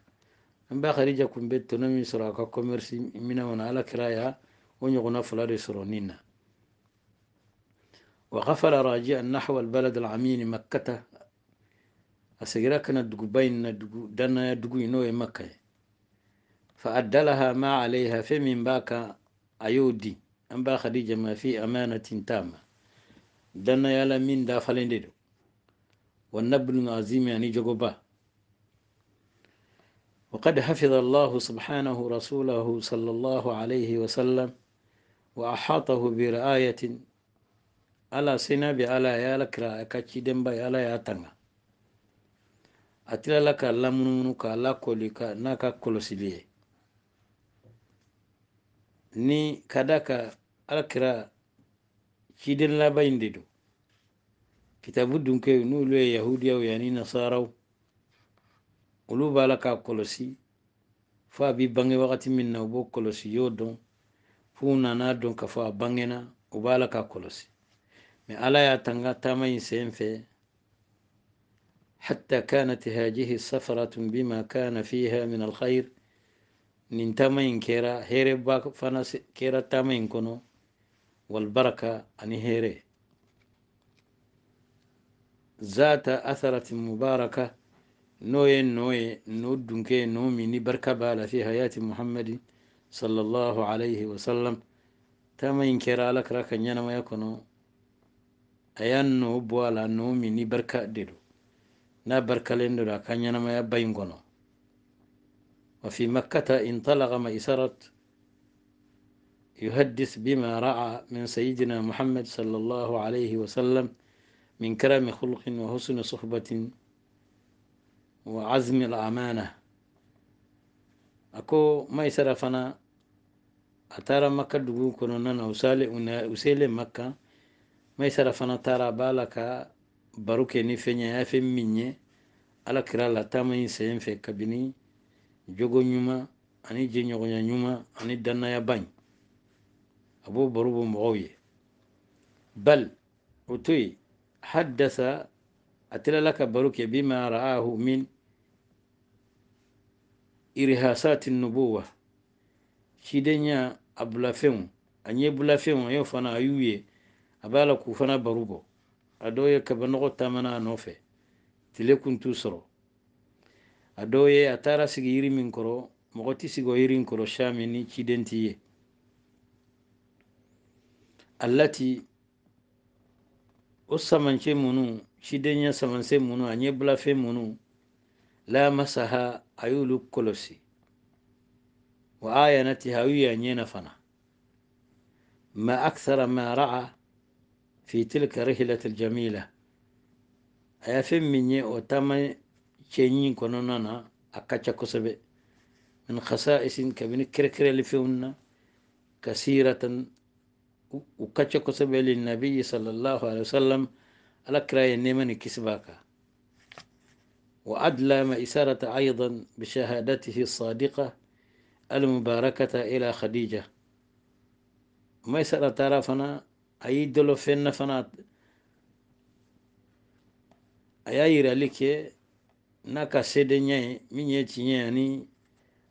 أم خديجة كن بيت تنمي سراكا كوميرسي من ونالا كرايا ونيغنا فلاري سرونينا وغفل راجعا نحو البلد العميم مكة أسجرا كانت دقبين دنا دقوينو مكة فأدلها ما عليها فمن باك أيودي أم با خديجة ما في أمانة تامة دنا يالا من دافلين ديدو والنبل عظيم يعني جوبا وقد حفظ الله سبحانه رسوله صلى الله عليه وسلم وأحاطه برعاية ala sina bi ala ya ala kira a ka ciden bai ala ya tanga a ni kadaka alkira cidin labayin dido kitabu dunke nulu ya yahudiya yani nasaraw olu b'a la k'a kɔlɔsi fo a bi bange wagati min na u b'o kɔlɔsi y'o dɔn f'u nan'a dɔn k'a fɔ a bangena u b'a la k'a kɔlɔsi mɛ ala y'a tanga taama in sen fɛ حتى كانت هذه السفرة بما كان فيها من الخير nin tama in kera here ba fana kera tama in kono walbaraka ani here zata atharatin mubaraka noye noye no dunke no mini barka bala fi hayati muhammadi sallallahu alayhi wasallam tama in kera ala kara kan kono ayan no bo no mini barka dedo na barkalen do a kan yanamaya bayin kono وفي مكة انطلق ميسرة يحدث بما رأى من سيدنا محمد صلى الله عليه وسلم من كرم خلق وحسن صحبة وعزم الأمانة أكو ميسرة فنا أترى مكة دقون كنونا وسالي مكة ميسرة فنا ترى بالك بروكي نفنيا في مني على كرالة تامين سينفي كبني jogo ɲuman ani jɛɲɔgɔnya ɲuman ani dannaya baɲi a b'o baro bo mɔgɔw ye bal o to yen haddasa a tilala ka baro kɛ bima ra'ahu min irihasati nubuwa cidenya a bulafɛnw a ɲɛ bulafɛnw a y'o fana a y'u ye a b'a la k'u fana baro bɔ a dɔw ye kabanɔgɔ tamana a nɔfɛ tile kun t'u sɔrɔ a dɔw ye a taara sigi yiri min kɔrɔ mɔgɔ ti sigi o yiri in kɔrɔ siya min ni ciden t'i ye alati o samance minnu ciden ɲɛ samance minnu a ɲɛ bilafe minnu lamasaha a y'olu kolosi wa ayanatiha a y'u y'a ɲɛna fana ma aksara ma ra'a fi tilka rihlati ljamila a y'a fɛn min ye o taama تشينين كونونانا أكاكا كوسبي من خصائص كابين كركر اللي فيهن كثيرة وكاكا كوسبي للنبي صلى الله عليه وسلم على كراي نيمان كسباكا وأدلى مئسارة أيضا بشهادته الصادقة المباركة إلى خديجة ميسارة تعرفنا أيدلو فينا فنات أيا يرى n'a ka seden ɲɛ ye min ye tiɲɛ ani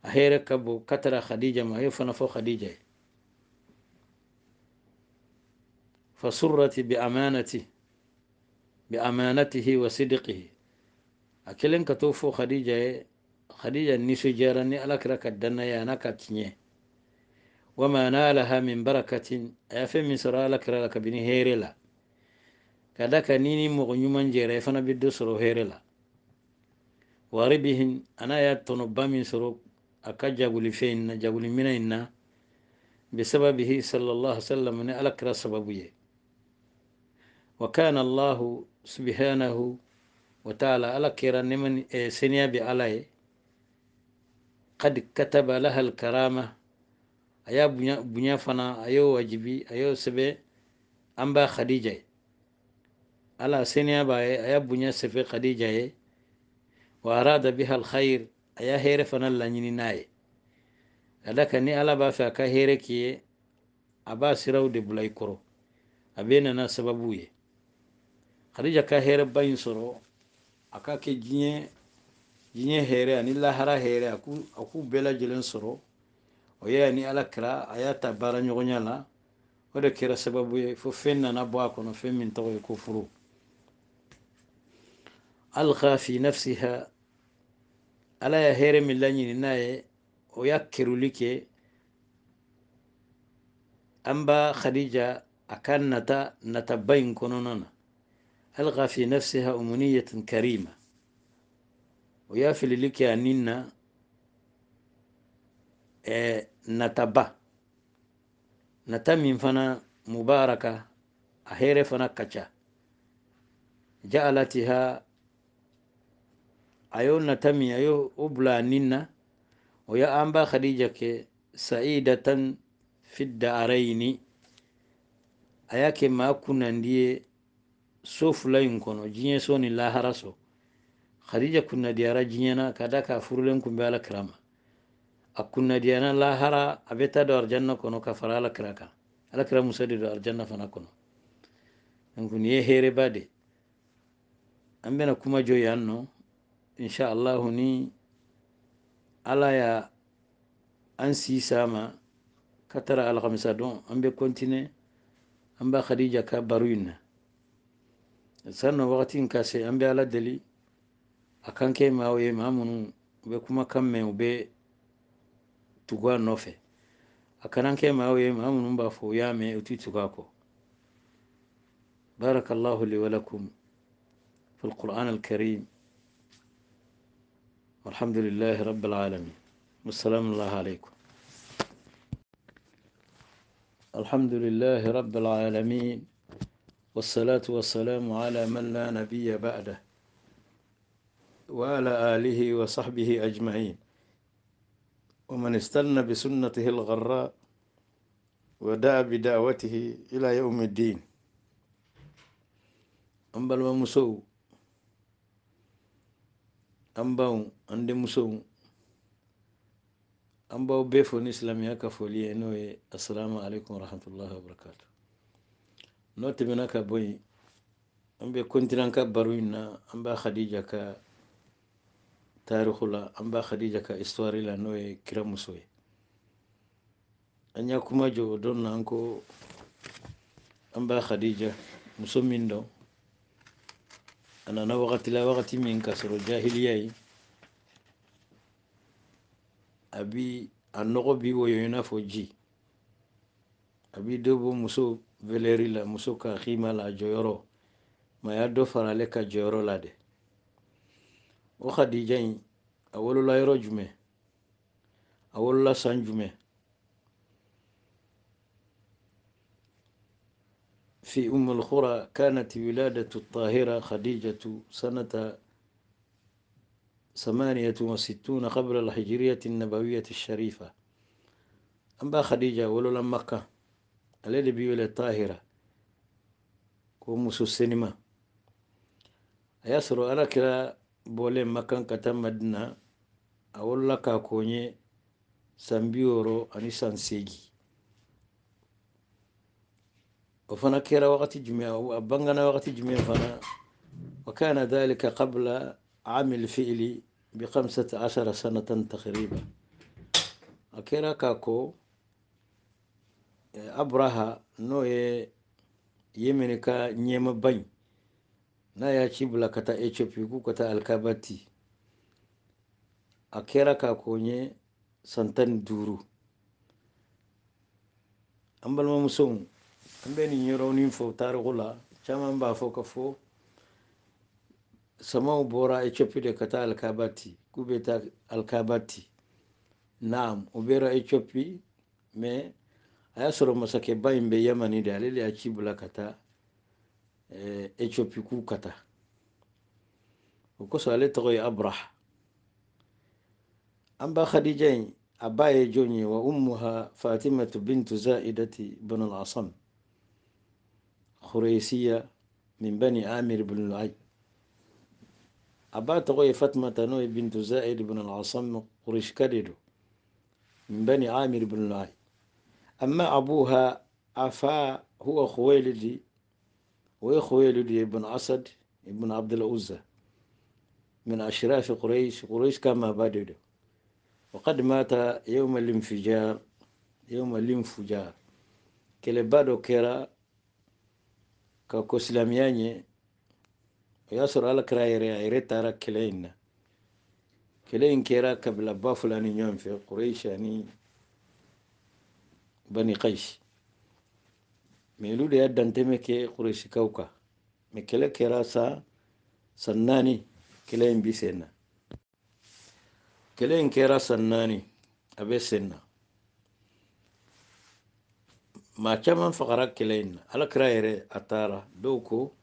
a hɛrɛ ka bon khadija ma a y'o fana fɔ khadija ye fasurati bi amanati bi amanatihi wa sidiqihi a kelen ka t'o fɔ khadija ye khadija nisɔndiyara ni alakira ka dannaya a n'a ka tiɲɛ wama nalaha min barakatin a y'a fɛn min sɔrɔ alakira la kabini hɛrɛ la ka da ka ni ni mɔgɔ ɲuman jɛra fana bɛ dɔ sɔrɔ waribihin ana ya tono bamin soro aka jaguli feyinna jaguli minayinna bisababihi sallallahu alaihi wasallam ni ala sababu ye wa kana allahu subhanahu wa ta'ala ala kira niman e seniya bi ala ye qad kataba laha alkarama aya bunya fana ayo wajibi ayo sebe an khadija ye ala seniya ba aya bunya sefe khadija ye وأراد بها الخير أيا هير فنلا نيناي ألك ني ألا بافا كهيركي أبا سيرو دي بلاي كرو أبين أنا سببوي خديجة كهير باين سرو أكا كي جيني جيني هيري أني لا هرا هيري أكو أكو بلا جلن سرو ويا أني ألا كرا أيا تبارا نيغنيالا وده كرا سببوي ففين أنا بواكونا فين من تغيي كفرو ألقى في نفسها ala ya here min laɲini n'a ye o y'a keruli kɛ an ba khadija a ka nata nataba in kɔnɔna na fi nafsiha umuniyatan karima o y'a filili kɛ a nataba nata min fana mubaraka ahere hɛrɛ fana ka ja'alatiha ayo natami ayo ubla nina oya amba khadija ke sa'idatan fidda daraini ayake ma kunandiye so fulayin kono jinye so ni lahara so khadija kunnadiyara jiɲɛna ka da ka furulen kunbe ala kirama a kunnadiyana lahara a ta do arjanna kono ka fara kraka kan ala kramu musa do arjanna fana kono donc ni ye heereba de an bena kuma joyanno yan no insha allahu ni ala ya an si sama ka tara alhamisa don an bɛ kɔntine an b'a khadija ka baro in na san nɔ wagati in ka se an bɛ ala deli a kan kɛ maaw ye maa minnu u bɛ kumakan mɛn u bɛ tugu a nɔfɛ a kana kɛ maaw ye maa minnu b'a fɔ u y'a mɛn u ti tugu a kɔ بارك الله لي ولكم في القرآن الكريم والحمد لله رب العالمين والسلام الله عليكم الحمد لله رب العالمين والصلاة والسلام على من لا نبي بعده وعلى آله وصحبه أجمعين ومن استنى بسنته الغراء ودعا بدعوته إلى يوم الدين أمبل ومسو an baw an denmusow an b'aw bɛɛ fo ni silamɛya ka foli ye n'o ye assalamu alaikum warahmatullahi wabarakatu n'o tɛmɛna ka bɔ yen an bɛ an ka baro na an b'a khadija ka tarihu la an b'a khadija ka histoire la n'o ye kira muso ye an y'a kuma jɔ o don na an ko an b'a khadija muso min dɔn anana wakati la wakati min ka sɔrɔ Abi ye a bi a nɔgɔ bi woyo i n'a fɔ ji a dɔ bɔ muso velɛri la muso ka xima la a jɔyɔrɔ ma y'a dɔ fara ale ka jɔyɔrɔ la dɛ o khadija in a wolola yɔrɔ jumɛn a wolola san jumɛn في أم القرى كانت ولادة الطاهرة خديجة سنة ثمانية وستون قبل الهجرية النبوية الشريفة أما خديجة ولولا مكة الذي بيولى الطاهرة كوموس السينما يسر كلا بولين مكان كتم مدينة أولا كاكوني سامبيورو أني سنسيجي وفنا كيرا وقت جميع وأبنغنا وقت جميع فنا وكان ذلك قبل عام الفعل بخمسة عشر سنة تقريبا أكيرا كاكو أبرها نوي يمنكا نيم بني نايا شبلا كتا bulakata ethiopia kukata alkabati a kera kakonye santan duru an balma an bɛ nin yɔrɔnin fɔ tariku la caman b'a fɔ ka fɔ samaw bɔra ethiopia de ka taa alikabati k'u bɛ taa alikabati naam u bɛra ethiopia mais a y'a sɔrɔ masakɛba in bɛ yamani de eh, ale de y'a ci bila ka taa ethiopia k'u ka taa o kosɔn ale tɔgɔ ye abraha an ba khadija in a ba ye jɔn ye wa umuha fatimatu bintu zaidati banu al الخريسية من بني عامر بن العي أبات غي فتمة نوي بنت زائد بن العصم قريش كردو من بني عامر بن العي أما أبوها أفا هو خويلدي وخويلدي بن أسد بن عبد العزة من أشراف قريش قريش كما بدد وقد مات يوم الانفجار يوم الانفجار كلي بادو كرا ka ko silamiya ɲɛ o y'a sɔrɔ ala kɛra yɛrɛ a yɛrɛ taara kɛlɛ in na kɛlɛ in kɛra kabila kabilaba fila ni ɲɔgɔn fɛ quraish ani bani qais mɛ olu de y'a dantɛmɛ kɛ quraishikaw kan mɛ kɛlɛ kɛra sa san naani kɛlɛ in bi sen na kɛlɛ in kɛra san naani a bɛ sen na ma caman fagara kɛlɛ in na kira yɛrɛ a taara dɔw ko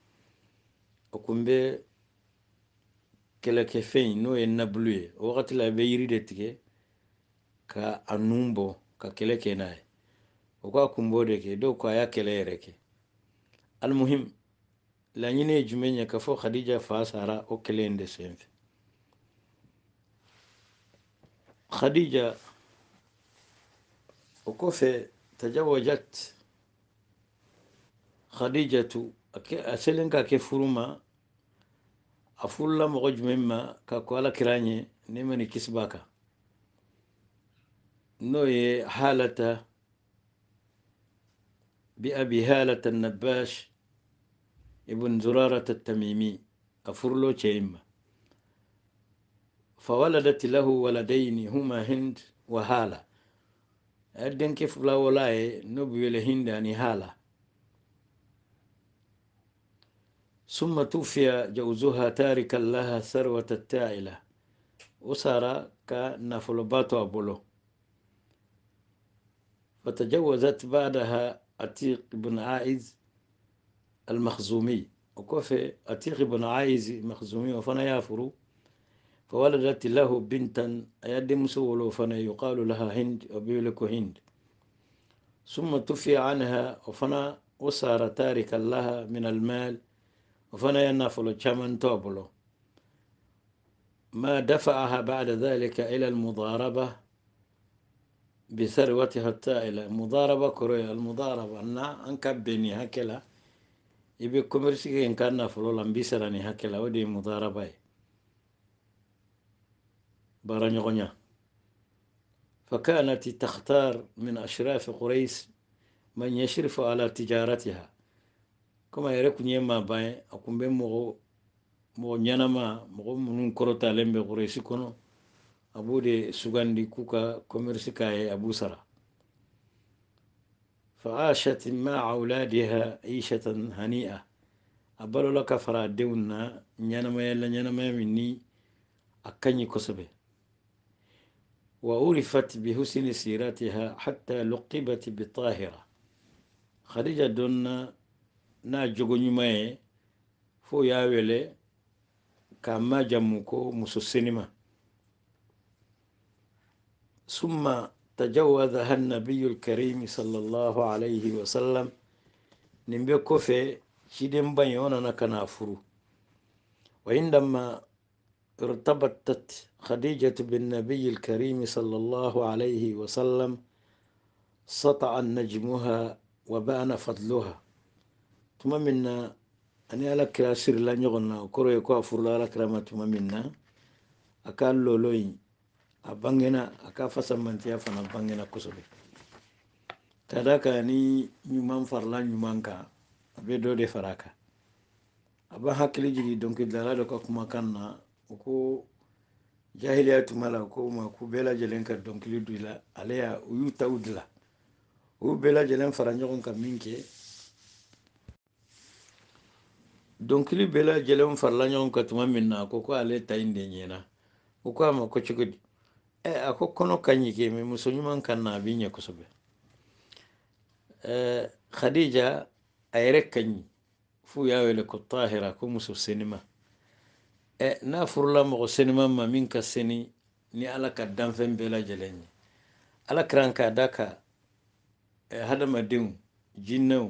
a kun bɛ kɛlɛkɛfɛn n'o ye nabulu ye o wagati la i bɛ yiri de tigɛ ka a nun bɔ ka kɛlɛ kɛ n'a ye o ko a kun b'o de kɛ dɔw ko a y'a kɛlɛ yɛrɛ kɛ alimuhim laɲini ye jumɛn ye ka fɔ khadija fa sara o kɛlɛ in de khadija o kɔfɛ تزوجت خديجة أسلن كاكي فرما أفولا مغج مما كاكوالا كراني نيماني كسباكا نوي حالة بأبي هالة النباش ابن زرارة التميمي أفرلو تيمة فولدت له ولدين هما هند وهالة denke كيف walaye no biwele hindani hala ثم توفي جوزها تاركا لها ثروة التائلة وصار باتو أبولو فتجوزت بعدها أتيق بن عائز المخزومي وكوفي أتيق بن عائز المخزومي وفنا يافرو فولدت له بنتا أيدم سولو فنا يقال لها هند وبيلك هند ثم توفي عنها وفنا وصار تاركا لها من المال وفنا ينافل شمن توبلو ما دفعها بعد ذلك إلى المضاربة بثروتها الطائلة مضاربة كوريا المضاربة أنا أنكبني هكلا يبي إن كان فلولا بيسرني هكلا ودي مضاربة بارانيغونيا فكانت تختار من أشراف قريش من يشرف على تجارتها كما يركن يما باي أكون بين مغو مغو نيانما مغو منون كروتا لنبي قريش كونو أبو دي سوغان دي كوكا كوميرسي كاي أبو سرا فعاشت مع أولادها عيشة هنيئة أبالو لك فرا ديونا نيانما يلا نيانما مني أكاني كسبه وأُلفت بحسن سيرتها حتى لقبت بالطاهرة خديجة دون نا jogo فو fo y'a جموكو k'a majamu ثم تجوزها النبي الكريم صلى الله عليه وسلم نمبيكو في شيدن بني ونانا فرو وعندما ارتبطت خديجة بالنبي الكريم صلى الله عليه وسلم سطع نجمها وبان فضلها ثم منا أني على كراسير لا نغنى كوري كوا فرلا على كرامة ثم منا أكال لولوي أبانجنا أكافا فسمنتيا فنا بانجنا كسبي كذا ni ɲuman فرلا ɲuman كا a bɛ dɔ de fara kan a b'a ko jahiliya tuma la ko ma ko bɛɛ lajɛlen ka dɔnkili don la ale y'a u y'u taw dilan u bɛɛ lajɛlen fara ɲɔgɔn kan min kɛ dɔnkili bɛɛ lajɛlen farala ɲɔgɔn kan tuma min na ko ko ale ta in de ɲɛna u ko a ma ko cogo di ɛ e, a ko kɔnɔ ka ɲi kɛ mɛ muso ɲuman ka na a b'i ɲɛ kosɛbɛ e, khadija a yɛrɛ ka ɲi f'u y'a wele ko tahira ko muso senima ɛ n'a furula mɔgɔ senima ma min ka seni ni ala ka danfɛn bɛɛ lajɛlen ye ala kiran k'a da ka hadamadenw jinɛw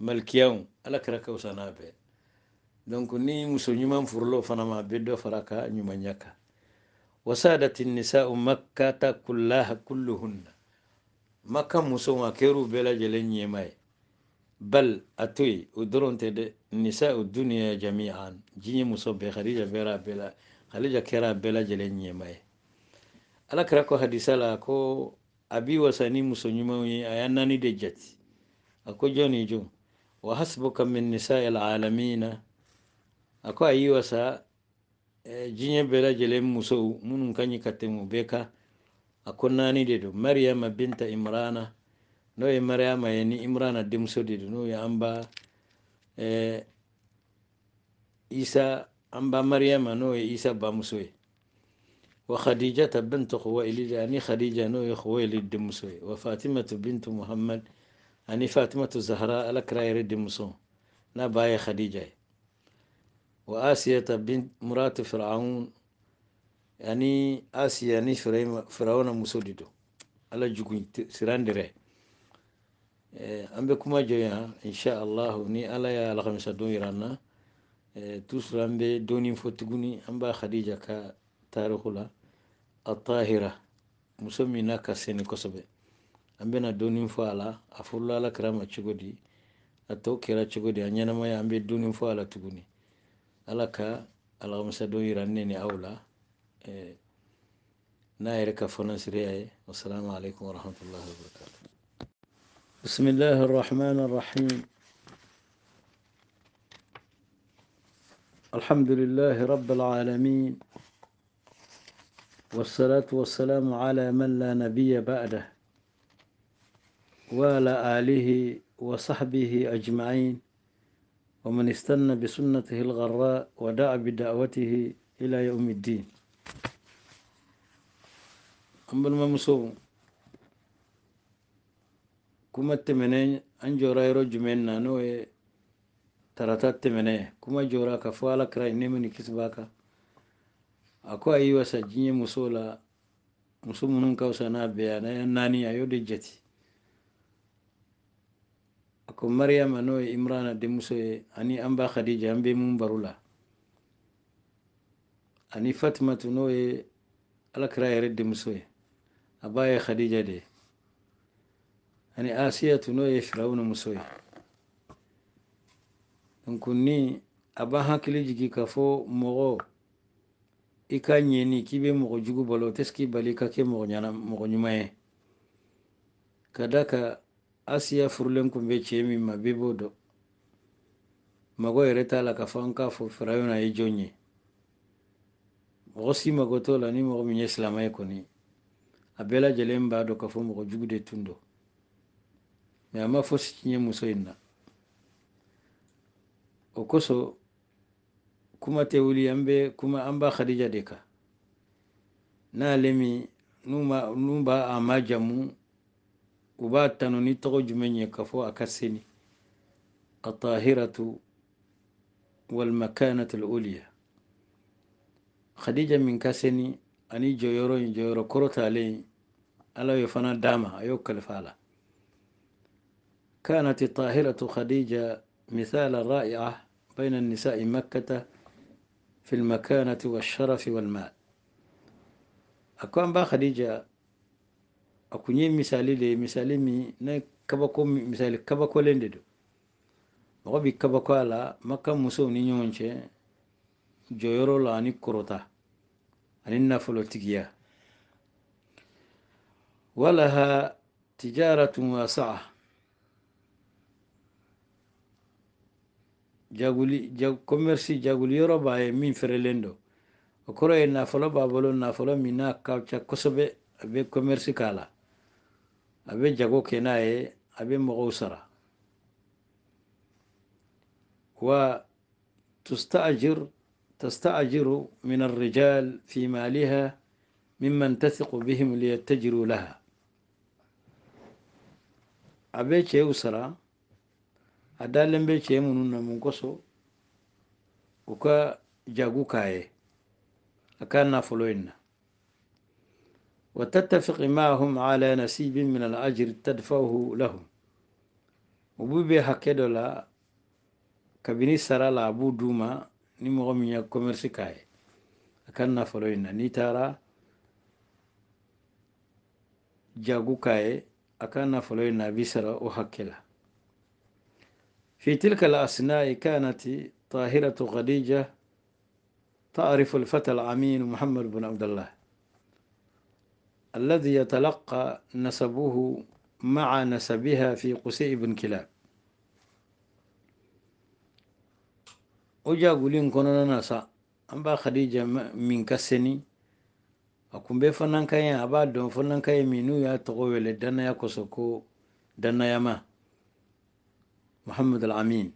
malikiyaw ala kira ka fisa n'a bɛɛ donc ni muso ɲuman furula o fana ma a bɛ dɔ fara a ka ɲumanya kan wasadati nisau makkata kullaha kulluhunna maka musow a kɛr'u bɛɛ lajɛlen ɲɛma ye bal a to o dɔrɔn tɛ nisa o duniya jami'an diɲɛ muso bɛɛ khadija bɛɛ bɛɛ la khadija kɛra a bɛɛ lajɛlen ɲɛma ye ala kɛra ko hadisa la ko a bi muso ɲumanw ye a y'a de jate a ko jɔn wa hasbuka min nisa alalamina a ko a wasa diɲɛ bɛɛ lajɛlen musow minnu ka ɲi ka tɛmɛ u bɛɛ de don mariyama binta imrana no ye mariama ye ni imrana denmuso de do no ye an ba eh, isa an ba mariama no ye isa bamuso ye wa khadijata bintu khuwailid ani khadija no ye khuwailid denmuso ye wa fatimatu bintu muhammad ani fatimatu zahra ala kira yɛrɛ denmuso n'a ba ye khadija ye wa asiyata bint muratu firaun ani asiya ni firawuna muso de do ala jugu siran dɛrɛ Eh, an bɛ kuma jɔnya inshaallahu ni ala y'a alakamisa don yira an na eh, toujours an bɛ dɔɔni fɔ tuguni an b'a khadija ka tariku la atahira muso min n'a ka seni kosɛbɛ an bɛna dɔɔni fɔ a la a furula ala kira ma cogo di a tɔw kɛra cogo di a ɲɛnamaya an bɛ dɔɔni fɔ a la tuguni ala ka alakamisa don yira ne ni aw la eh, n'a yɛrɛ ka fɔnɔsiriya ye wasalamu alaikum warahmatullahi wabarakatuh بسم الله الرحمن الرحيم الحمد لله رب العالمين والصلاة والسلام على من لا نبي بعده وعلى آله وصحبه أجمعين ومن استنى بسنته الغراء ودعا بدعوته إلى يوم الدين ما مصوم kuma tɛmɛnɛ an jɔra yɔrɔ jumɛn na n'o ye tarata tɛmɛnɛ kuma jɔra ka fɔ ala kira ne mini kisi b'a kan a ko a wasa diɲɛ musow la muso minnu ka fisa n'a bɛɛ ye naani a y'o de jate a ko mariyama n'o ye imrana denmuso ye ani an ba khadija an bɛ mun baro la ani fatimatu n'o ye alakira yɛrɛ denmuso ye a b'a ye khadija de ye asiya yaani asiyatu noye firawuna musoy donc ni a b'a hakili jigi k'a fɔ mɔgɔ i ka ɲɛni k'i bɛ mɔgɔ jugu balo teski bali i ka kɛ mɔgɔ ɲana mɔgɔ ye ka da ka asiya furulen kun bɛ cɛ min ma bɛɛ b'o mago yɛrɛ t'a la k'a fɔ an k'a fɔ firawuna ye jɔn ye mɔgɔ si mago t'o la ni mɔgɔ min ye silamɛ ye kɔni a bɛɛ lajɛlen b'a dɔn k'a fɔ mɔgɔ jugu de tun don ama fosi kinye muso in na o kosɔn kuma tɛ wuli an bɛ kuma an ba khadija de kan n'ale min n'u b'a a majamu u b'a tanu ni tɔgɔ jumɛn ye ka fɔ a ka seli الطاهرة والمكانة الأولية خديجة من كاسني أني جويرو جويرو كروت علي ألا يفنا داما أيوك الفالة كانت الطاهرة خديجة مثالا رائعة بين النساء مكة في المكانة والشرف والمال أكوان با خديجة أكوني مثالي لي مثالي مي نا كبكو مثالي كبكو لنددو مغبي كبكو على مكة مسو نيونشي جويرو لاني كروتا أني نفلو تجيا ولها تجارة واسعة jaguli jag commerce jaguli yoro b'a ye min feerelen okoro o kɔrɔ ye b'a bolo n'a folo mina kosɛbɛ kosobe be commerce kala abe jago kena e abe mo bɛ wa تستأجر تستأجر من الرجال في مالها ممن تثق بهم ليتجروا لها أبيك يوسرا a be bɛ cɛ na mun koso u ka jago k'a ye a ka nafolo in na وتتفق معهم على نصيب من الأجر تدفعه لهم وبيبي هكذا لا كبني سرى لابو دوما ni mɔgɔ min ye commerce k'a a ka nafolo na n'i taara a ka na b'i sara o la في تلك الأثناء كانت طاهرة خديجة تعرف الفتى العمين محمد بن عبد الله الذي يتلقى نسبه مع نسبها في قسيء بن كلاب وجا قولين كنا ناسا أبا خديجة من كسني أكون بفنان كاين أبا دون فنان كاين منو يا تغوي لدنا يا كسوكو دنا يا ما Muhammad al-Amin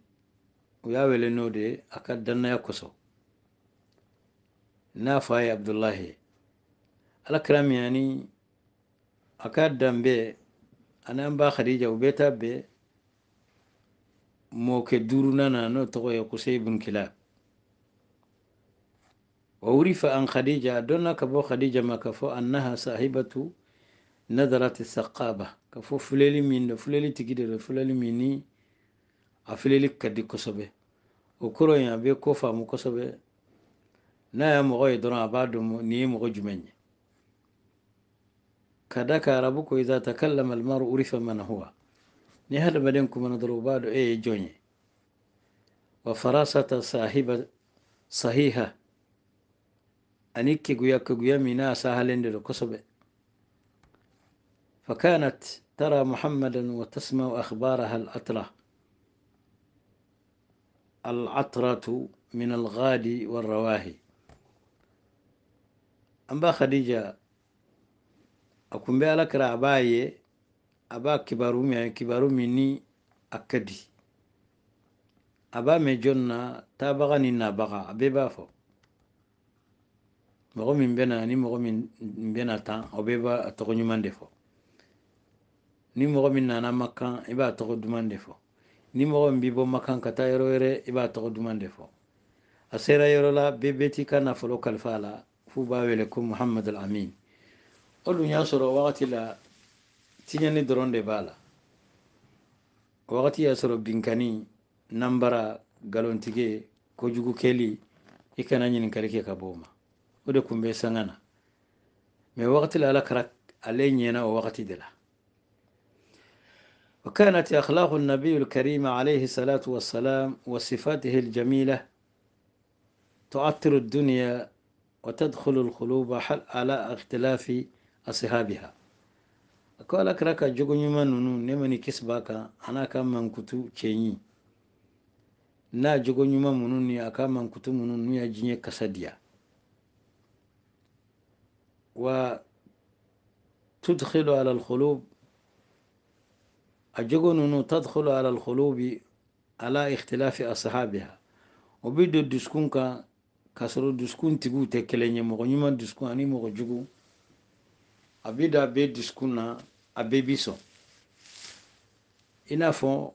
u y'a wele n'o de ye a ka dannaya kosɔn n'a fa ye abdullahi ye alakira min ani a ka danbe ani an ba khadija u bɛ taa bɛn mɔkɛ duurunan na n'o tɔgɔ ye kusay ibn kilab wa urifa an khadija a dɔnna ka bɔ khadija ma ka fɔ annaha sahibatu nadarati saqaba ka fɔ fuleli min do fuleli tigi de do fuleli min ni a filɛli ka di kosɛbɛ o kɔrɔ in a bɛ ko faamu kosɛbɛ n'a ye mɔgɔ ye dɔrɔn a b'a dɔn nin ye mɔgɔ jumɛn ye ka da ka arabu ko iza takallama almaru urifa man huwa ni hadamaden kumana dɔrɔn u b'a dɔn e ye jɔn ye wa farasata sahiba sahiha ani keguya keguya min n'a sahalen de don kosɛbɛ فكانت ترى محمدا وتسمع أخبارها الأترة alatratu min alghadi warrawahi amba khadija akumbe alakira abaye aba kibarumi ayo kibarumi ni akadi aba me jonna ta ni na baga abe b'a fɔ mɔgɔ min bɛna ni mɔgɔ min bɛna tan o bɛɛ b'a togo ɲuman fo ni mogo min nana ma kan togo dumande fo ni mɔgɔ min b'i bɔ makan ka taa yɔrɔ wɛrɛ i b'a tɔgɔ duman de fɔ a sera yɔrɔ la bɛɛ bɛɛ t'i ka nafolo kalifa a la f'u b'a wele ko muhamadu amin o dun y'a sɔrɔ wagati la tiɲɛni dɔrɔn de b'a la wagati y'a sɔrɔ binkani nanbara galontigi kojugu kɛli i kana ɲininkali kɛ ka bɔ o ma o de kun bɛ sanga na mɛ wagati la ala kɛra ale ɲɛna o wagati de la وكانت أخلاق النبي الكريم عليه الصلاة والسلام وصفاته الجميلة تعطر الدنيا وتدخل القلوب على اختلاف أصحابها أقول قال كركا جوغني منو نمني كسباكا أنا كم كتو تشيني نا jogo nyuma mununi akama nkutu كتو ya jinye kasadia wa tudkhilu ala alqulub أجغن تدخل على الخلوب على اختلاف أصحابها وبدو الدسكون كا كسرو الدسكون تقو تكلين مغو نيما الدسكون أني مغو جغو أبدا بي الدسكون أبي بيسو إنا فو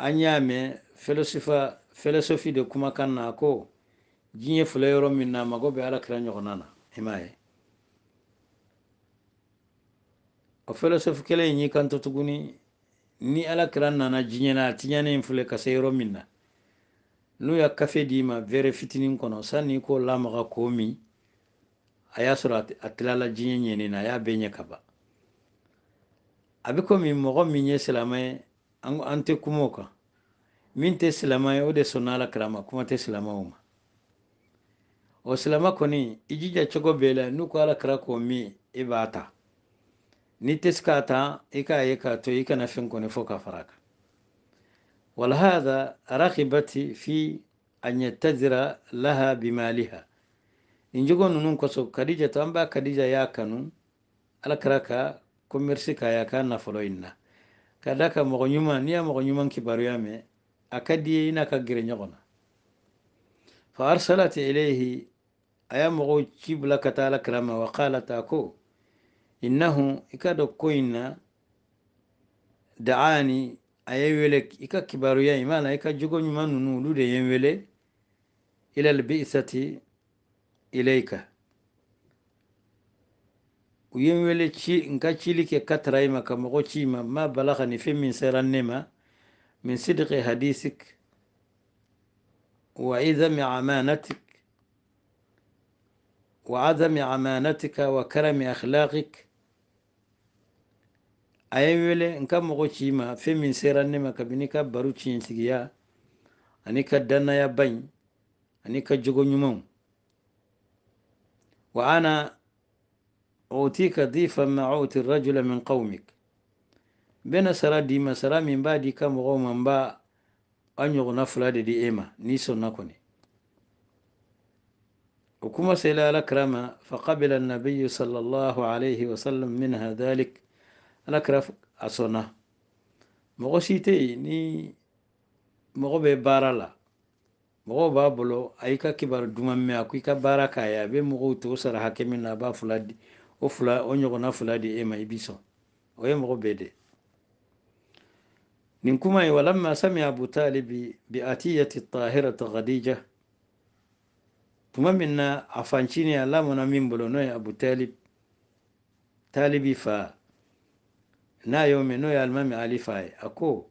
أنيامي فلسفة فلسفي دو كما كان ناكو جيني فلا يرو من نامغو بألا كلا نيغنانا o philosophe kelen in y'i kanto tuguni ni alakira nana jiɲɛ na a tiɲɛnen filɛ ka se yɔrɔ min na n'u ya kafe d'i ma bɛrɛ fitinin kɔnɔ sanni i k'o lamaga k'o min a y'a sɔrɔ a tilala jiɲɛ ɲɛni na a y'a bɛɛ ɲɛ ka ban a bɛ komi mɔgɔ min ye silamɛ ye an tɛ kuma o kan min tɛ silamɛ ye o de sɔnna alakira ma kuma tɛ silamɛw ma o silama kɔni i jija cogo bɛɛ la n'u ko alakira k'o min e b'a ta ni tɛ se k'a ta i k'a ye k'a to i kana fɛn kɔni fo ka fara kan walahadha rakibati fi an yatazira laha bimaliha nin jogo ninnu kosɔn kadija to an b'a kadija y'a kanu ala kɛra ka commerce k'a y'a ka nafolo in na ka da ka mɔgɔ ɲuman n'i y'a mɔgɔ ɲuman kibaruya mɛn a ka di ye i n'a ka gɛrɛ ɲɔgɔn na fa arsalati ilayhi a y'a mɔgɔw ci bila ka taa ala kɛra ma wa qala ta ko innahu ikadokoyna daani ayewele ika kibaruya imala ika jogonyuma nunu ulude yenwele ila lbisati ilayka uyenwele ci nka cilike katarayima ka mogo cima ma balaga ni fen min serannema min sidqi hadisik وعظم عمانتك وعظم عمانتك وكرم أخلاقك a ye n wele n ka mɔgɔ ci ma fɛn min sera ne ma kabini ka baro tiɲɛtigiya ani ka dannayaba in ani ka jogo ɲumanw wa ana utika difan mauti rajula min qaumik bena sara d'i ma sara min b'a di ka mɔgɔw ma n b'a a ɲɔgɔnna fila de di e ma n'i sɔnna kɔni وكما سئل على كرامة فقبل النبي صلى الله عليه وسلم منها ذلك ala kɛra a sɔnna mɔgɔ si tɛ yen ni mɔgɔ bɛ baara la mɔgɔw b'a bolo a y'i ka kibaru duman mɛn a ko i ka baara k'a ye a bɛ mɔgɔw t'o sara hakɛ min na a b'a fila di o fila o ɲɔgɔnna fila di e ma i bi sɔn o ye mɔgɔ bɛɛ de nin kuma ye walamma sami abu talibi bi atiyati tahirata khadija tuma min na a fancini a lamana min bolo n'o ye abu talib talibi fa na yome no yalma mi ali faye ako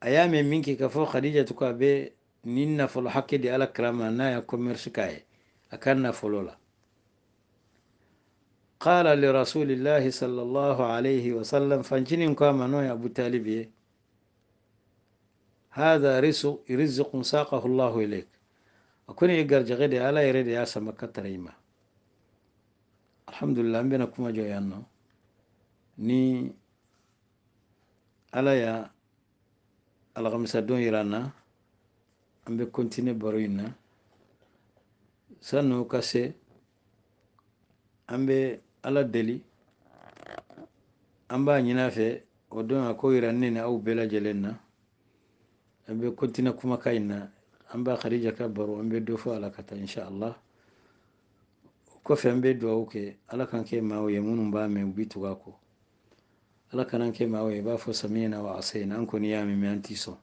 ayame minki ka fo khadija to ka be nin na folo hakke di ala krama na ya commerce kaye akan na folo la qala li rasulillahi sallallahu alayhi wa sallam fanjinin ko mano ya abu talib هذا رزق رزق ساقه الله إليك أكون يقر جغدي على يريد يا سمكة تريمة الحمد لله بينكم أجو يا ni ala y'a alahamisadon yira an na kontine baro in na san'o ka se an bɛ ala deli an b'a ɲin'a fɛ o don a ko yira ne ni aw bɛɛ lajɛlen na an bɛ kontine kumaka in na an b'a khadija ka baro an bɛ dɔ fɔ ala ka taa insha allah o kɔfɛ an bɛ dugawu kɛ ala kan kɛ maaw ye minnu b'a mɛn u bi tugu a kɔ ala kanan ke mawe ba fo samina wa asaina an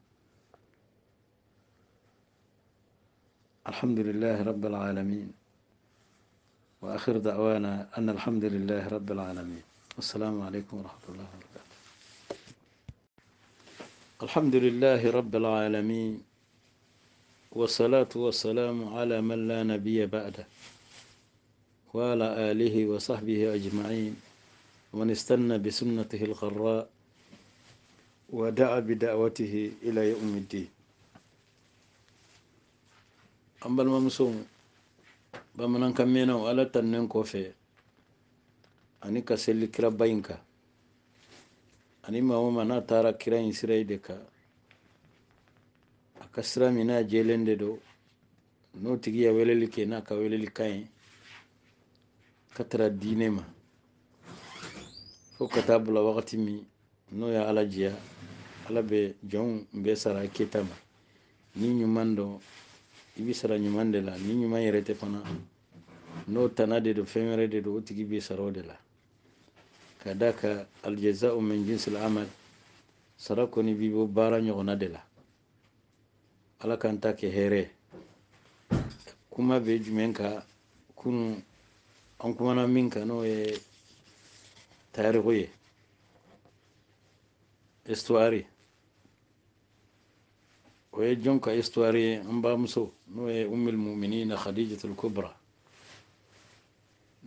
الحمد لله رب العالمين وآخر دعوانا أن الحمد لله رب العالمين والسلام عليكم ورحمة الله وبركاته الحمد لله رب العالمين والصلاة والسلام على من لا نبي بعده وعلى آله وصحبه أجمعين ومن استنى بسنته الغراء ودعا بدعوته إلى يوم الدين an balmamusow bamanankan menaw ala tannen kɔfɛ ani ka seli kira ba yin ka ani mamama n'a taara kira yi de ka a ka sira min n'a jelen de n'o tigi ya weleli kɛ n'a ka weleli ka ye ka tara diine ma fo ka taa bila wagati min n'o ye ala jiya ala bɛ jɔnw bɛɛ sara keta ma ni ɲuman dɔ i bi sara ɲuman de la ni ɲuman yɛrɛ tɛ fana n'o tana de do fɛn wɛrɛ de do o tigi bɛ sara o de la ka da ka aljazau min jinsil amal sara kɔni b'i bɔ baara ɲɔgɔnna de la ala k'an ta kɛ hɛrɛ kuma bɛ jumɛn ka kunu an kumana min kan n'o ye تاريخيه استواري ويجونك استواري أمبا مسو نوي أم المؤمنين خديجة الكبرى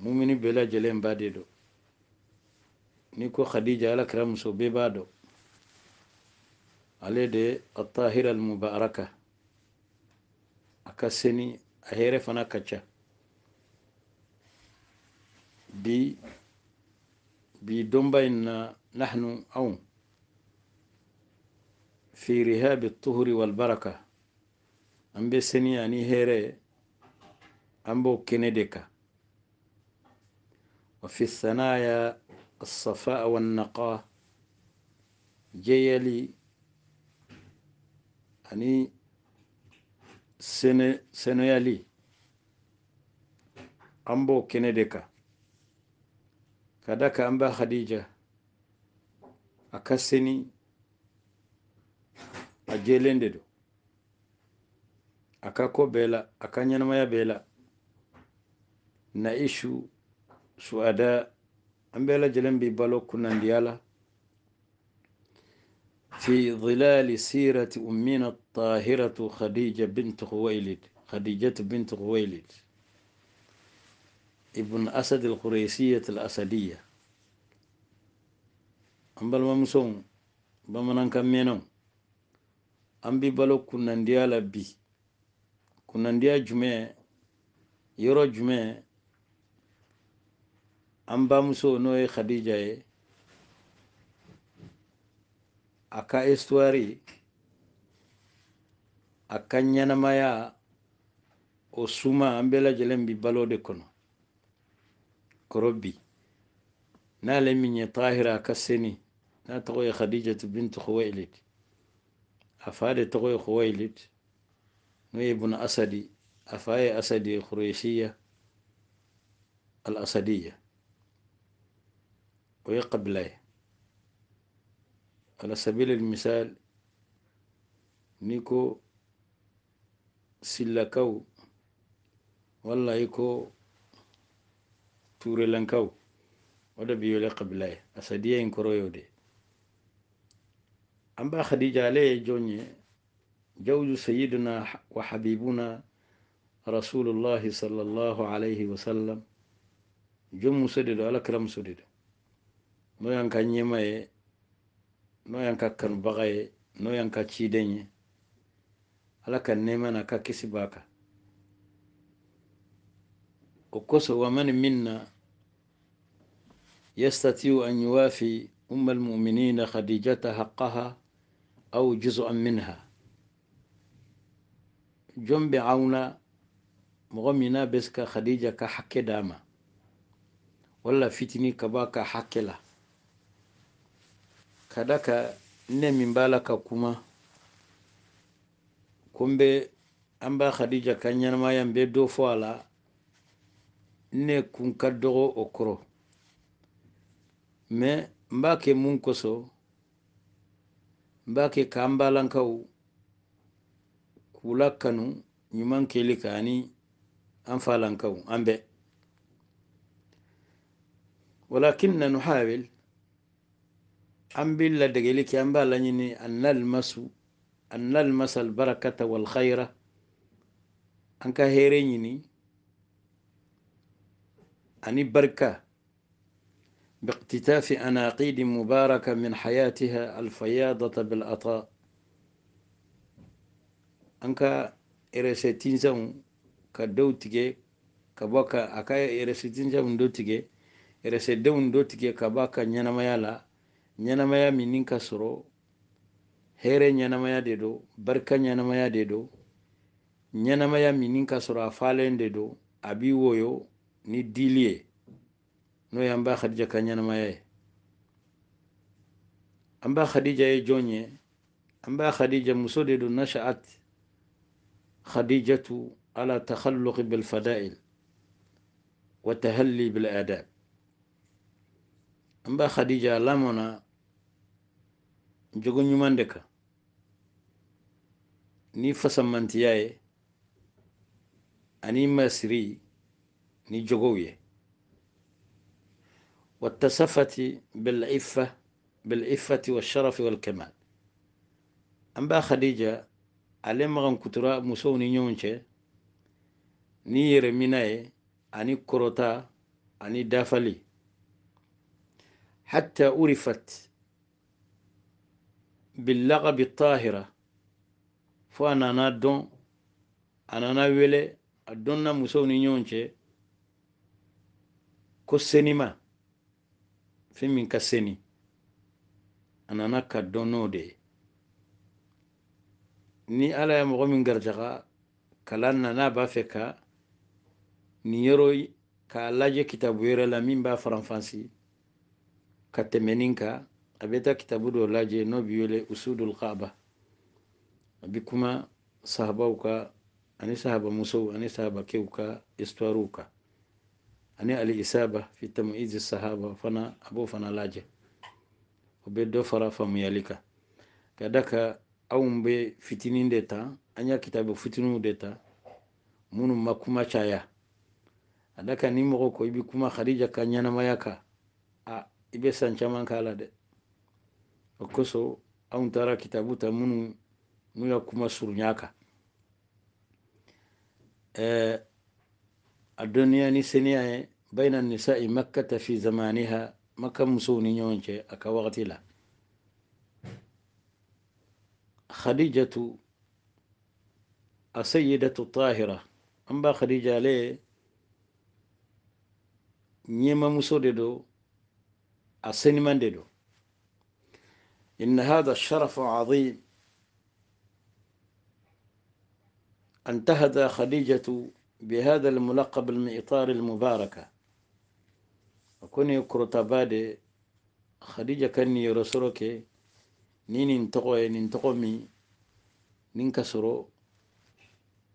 مؤمنين بلا جلين باديدو نيكو خديجة على كرام مسو بيبادو عليه دي الطاهرة المباركة أكسني أهيري فنا كتشا بي بيدون نحن أو في رهاب الطهر والبركة أم بسني يعني هيري أم بو كنديكا وفي الثنايا الصفاء والنقاء جيلي أني سنيالي أمبو كنديكا kada ka an ba khadija a kasini a jelen de do a ka ko bela a ka ɲɛnamaya bɛɛ la na isu suada an bela jelen bi balo kunnandiya la في ظلال سيرة أمنا الطاهرة خديجة بنت خويلد خديجة بنت خويلد ibn asad al-quraysiyya al-asadiyya an balma bamanan bamanankan mɛnɛw an bi balo kunnandiya la bi kunnandiya jumɛn yɔrɔ jumɛn an bamuso n'o ye khadija ye a ka estuwari a ka ɲɛnamaya o suma an bɛɛ lajɛlen bi balo de kɔnɔ كربي نال من طاهرة كسني نا تقوي خديجة بنت خويلد أفاد تقوي خويلد نوي بن أسدي أفاي أسدي خريشية الأسدية ويقبله على سبيل المثال نيكو سلكو والله يكو ture lankaw wadda ɓe yole kabilaye a sadiya en da an ba khadija alaye jonye jawju sayiduna wa habibuna rasulullahi sallallahu alaihi wa sallam jom da dole sodeɗo noyanka da noyan e, kan e, yi maye ala ka na ka kisi baka ukoso waman minna yastatiu an yuwafi umma almuminina khadijata haqqaha au juz'an minha jombe auna mogo mina beska khadija ka hakke dama wala fitini ka ba ka hakke la ne min ka kuma kumbe amba khadija ka be ne kun ka dogo o koro me n b'a kɛ mun kosɔ n b'a kɛ k'an balankaw k'u la kanu ɲuman kɛli ka ani an falankaw an bɛ walakin na nuhawil an bi ladegeli kɛ an b'a laɲini annalmasu annalmasa albarakata walhayira an ka heere ɲini ani barka باقتتاف أناقيد مباركة من حياتها الفياضة بالعطاء أنك إرسيتين زون كدوتك كباكا أكا إرسيتين زون دوتك إرسيتين دوتك كباكا نينمايا لا نينمايا منين كسرو هيري نينمايا ديدو بركة نينمايا ديدو نينمايا منين كسرو أفالين ديدو أبي ويو ni dili ye n'o ye an ba khadija ka ɲɛnamaya ye an ba khadija ye jɔn ye an ba khadija muso de don nasha'at khadijatu ala takhalluq bil fada'il wa tahalli bil adab an ba khadija lamona jogo ɲuman de kan ni fasamantiya ye ani masiri نجوية والتصفت بالعفة بالعفة والشرف والكمال أم خديجة علم غن كترا موسو نيونش نير ميناي أني كروتا أني دافلي حتى عرفت باللغب الطاهرة فأنا نادون أنا ناولي أدونا موسو نيونش ko senima fɛn min ka seni a nana ka dɔn de ni ala ye mɔgɔ min garijaga kalan na n'a b'a fɛ ka nin yɔrɔ k'a lajɛ kitabu wɛrɛ la min b'a faranfansi ka tɛmɛ ka kan a bɛ taa kitabu dɔ lajɛ n'o bi wele usudul kaaba a bi kuma sahabaw ka ani sahaba musow ani sahaba ka kan ani ali isaba fi tamyizi sahaba fana abu fana laje o do fara famu yalika kadaka da mbe anw bɛ fitinin de ta an kitabu fitinu de ta minnu ma kuma caya ni mo ko ibi kuma kharija ka ɲɛnamaya kan a ibe san caman kala de dɛ o kosɔn anw kitabu ta munu n'u kuma surnyaka eh الدنيا نسنيا بين النساء مكة في زمانها مكة مسوني يونشي أكا وقت خديجة السيدة الطاهرة با خديجة لي نيما مسوددو دو السينما إن هذا الشرف عظيم تهدى خديجة بهذا الملقب المئطار المباركة وكوني كروتابادي خديجة كني رسولك نين انتقو ننتقو مي ننكسرو كسرو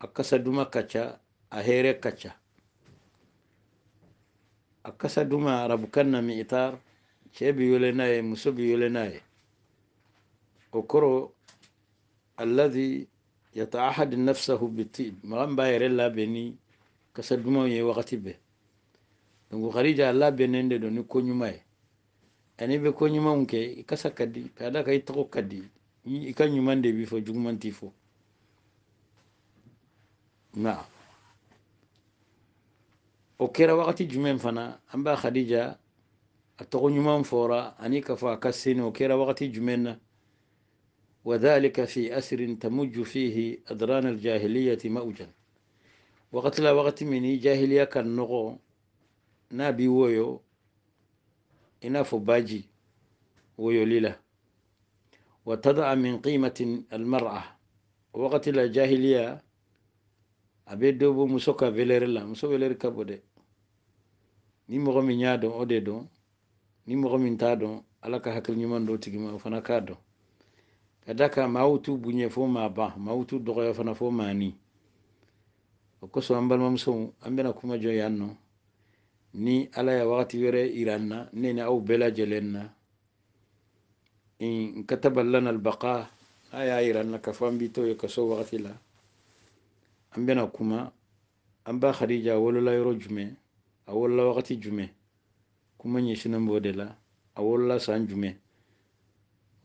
أكسا دوما كتشا أهيري كتشا أكسا دوما ربكنا مئطار شيء بيولناي مسو بيولناي وكرو الذي يتعهد نفسه بالتيب مغان باير الله بني كسدمو يي وقتي به دونك خريجة الله بنين دو ني كوني ماي أني بي كوني ما مكي كسا كدي كادا كاي تقو كدي يكا نيمان دي بيفو جومان تيفو نعم o kɛra wagati jumɛn fana an b'a khadija a tɔgɔ ɲuman fɔra ani k'a fɔ a ka seni o kɛra wagati jumɛn na وذلك في أسر تمج فيه أدران الجاهلية موجا وقت لا وقت مني جاهلية كان نغو نابي ويو إنا فباجي ويو لله وتضع من قيمة المرأة وقت لا جاهلية أبي دوبو مسوكا فيلير لا مسو فيلير ni mɔgɔ min y'a dɔn o de dɔn ni mɔgɔ min t'a dɔn ala ka hakili ɲuman dɔ tigi ma o fana k'a dɔn ka da maaw t'u bonya fo maa ban maaw t'u dɔgɔya fana fo maa ni o kosɔn an balimamusow an bɛna kuma jɔ yan nɔ ni ala ya wagati wɛrɛ yira na ne ni aw bɛɛ lajɛlen na in kataba lana albaqa n'a y'a yira na k'a fɔ an b'i to ye kaso wagati la an bɛna kuma an ba khadija wolola yɔrɔ jumɛn a wolola wagati jumɛn kuma ɲɛsinnen b'o de la a wolola san jumɛn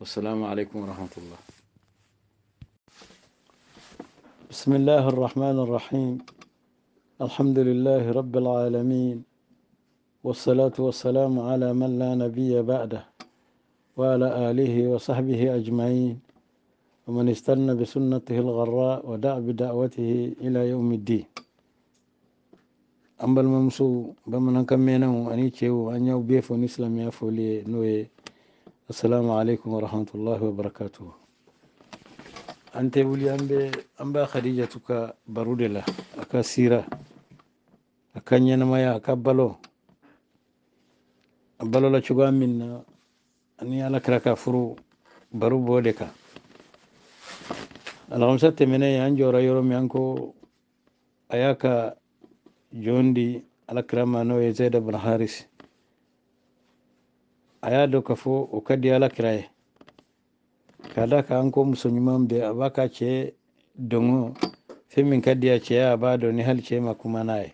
والسلام عليكم ورحمة الله بسم الله الرحمن الرحيم الحمد لله رب العالمين والصلاة والسلام على من لا نبي بعده وعلى آله وصحبه أجمعين ومن استنى بسنته الغراء ودع بدعوته إلى يوم الدين أما الممسو بمن كمينه يتشيو أن يوبيفو نسلم يفولي نوي assalamu aleykum warahmatullahi wabarakatuhu ante wuli anɓe an ba khadijatu ka barude la aka sira aka ñanamaya aka balo a balola cogoya min ani ala kira ka furu baru bo de kan alhamisa tɛmɛnɛ an jɔra yoro min an ko a y'a ka jɔn ala kira ma n'o ye zɛda haris a ya doka fo o kadi ala kiraye kada ka an ko muso ñuman be a baka ce dongo fe min kadiya ceya a bado ni hal ce ma kumanaye